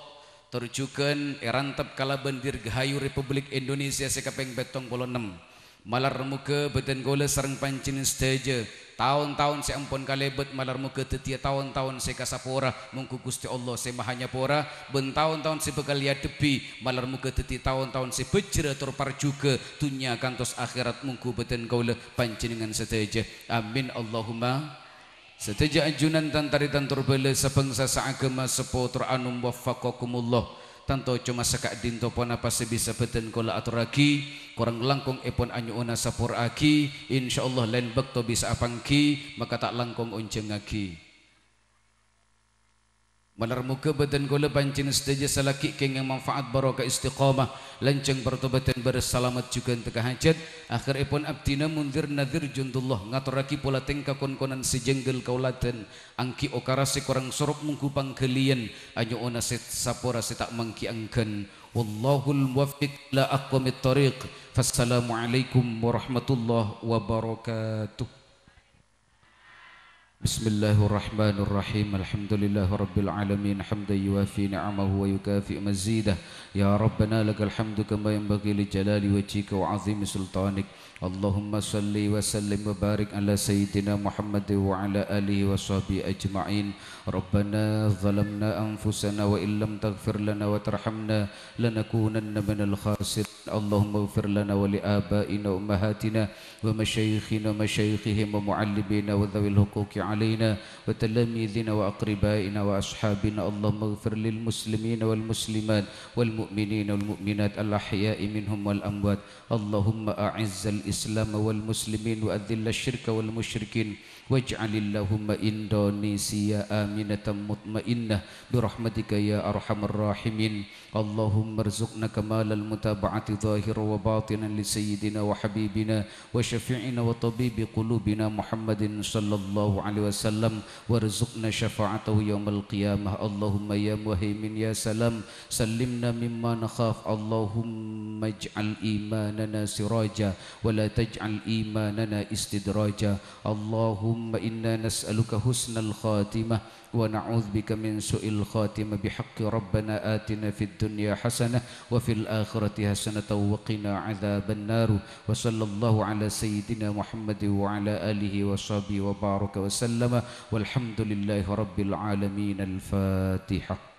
terjukan erantep kala bendir gahayu Republik Indonesia sekapeng betong puluh enam malar muka beten gole serang pancin steja tahun-tahun saya empon kalebet malar muka tetia tahun-tahun saya kasapora mungku gusti Allah saya mahanya pora ben tahun-tahun saya bekal ya debi malar muka tetia tahun-tahun saya bejera terpar juga tunya kantos akhirat mungku beten gole pancin dengan steja amin Allahumma Setia anjunan dan tari dan terbela sebangsa seagama seputra anum wafakakumullah. Tanto cuma sekak dinto pun apa sebisa beten kola atau lagi. Kurang langkung epon anyuona sapur aki. InsyaAllah lain bekto bisa apangki. Maka tak langkung unceng aki. Malar muka badan kula pancin sedaya salaki yang manfaat barokah istiqamah lanceng bertobatan bersalamat juga teka hajat akhir ipun abdina mundir nadir jundullah ngaturaki pola tengka konkonan sejenggel kauladan angki okarasi kurang sorok mungku panggelian anyo ona set sapora setak mangki angken Wallahu muwaffiq la aqwamit tariq fassalamu alaikum warahmatullahi wabarakatuh بسم الله الرحمن الرحيم الحمد لله رب العالمين حمدا يوافي نعمه ويكافئ مزيده يا ربنا لك الحمد كما ينبغي لجلال وجهك وعظيم سلطانك اللهم صل وسلم وبارك على سيدنا محمد وعلى آله وصحبه أجمعين ربنا ظلمنا أنفسنا وإن لم تغفر لنا وترحمنا لنكونن من الخاسرين اللهم اغفر لنا ولآبائنا وأمهاتنا ومشايخنا ومشايخهم ومعلمينا وذوي الحقوق علينا وتلاميذنا وأقربائنا وأصحابنا اللهم اغفر للمسلمين والمسلمات والمؤمنين والمؤمنات الأحياء منهم والأموات اللهم أعز الإسلام الإسلام والمسلمين وأذل الشرك والمشركين واجعل اللهم إندونيسيا آمنة مطمئنة برحمتك يا أرحم الراحمين اللهم ارزقنا كمال المتابعة ظاهرا وباطنا لسيدنا وحبيبنا وشفيعنا وطبيب قلوبنا محمد صلى الله عليه وسلم وارزقنا شفاعته يوم القيامة اللهم يا مهيمن يا سلام سلمنا مما نخاف اللهم اجعل إيماننا سراجا ولا تجعل إيماننا استدراجا اللهم إنا نسألك حسن الخاتمة ونعوذ بك من سوء الخاتمة بحق ربنا آتنا في الدنيا الدنيا حسنة وفي الآخرة حسنة وقنا عذاب النار وصلى الله على سيدنا محمد وعلى آله وصحبه وبارك وسلم والحمد لله رب العالمين الفاتحة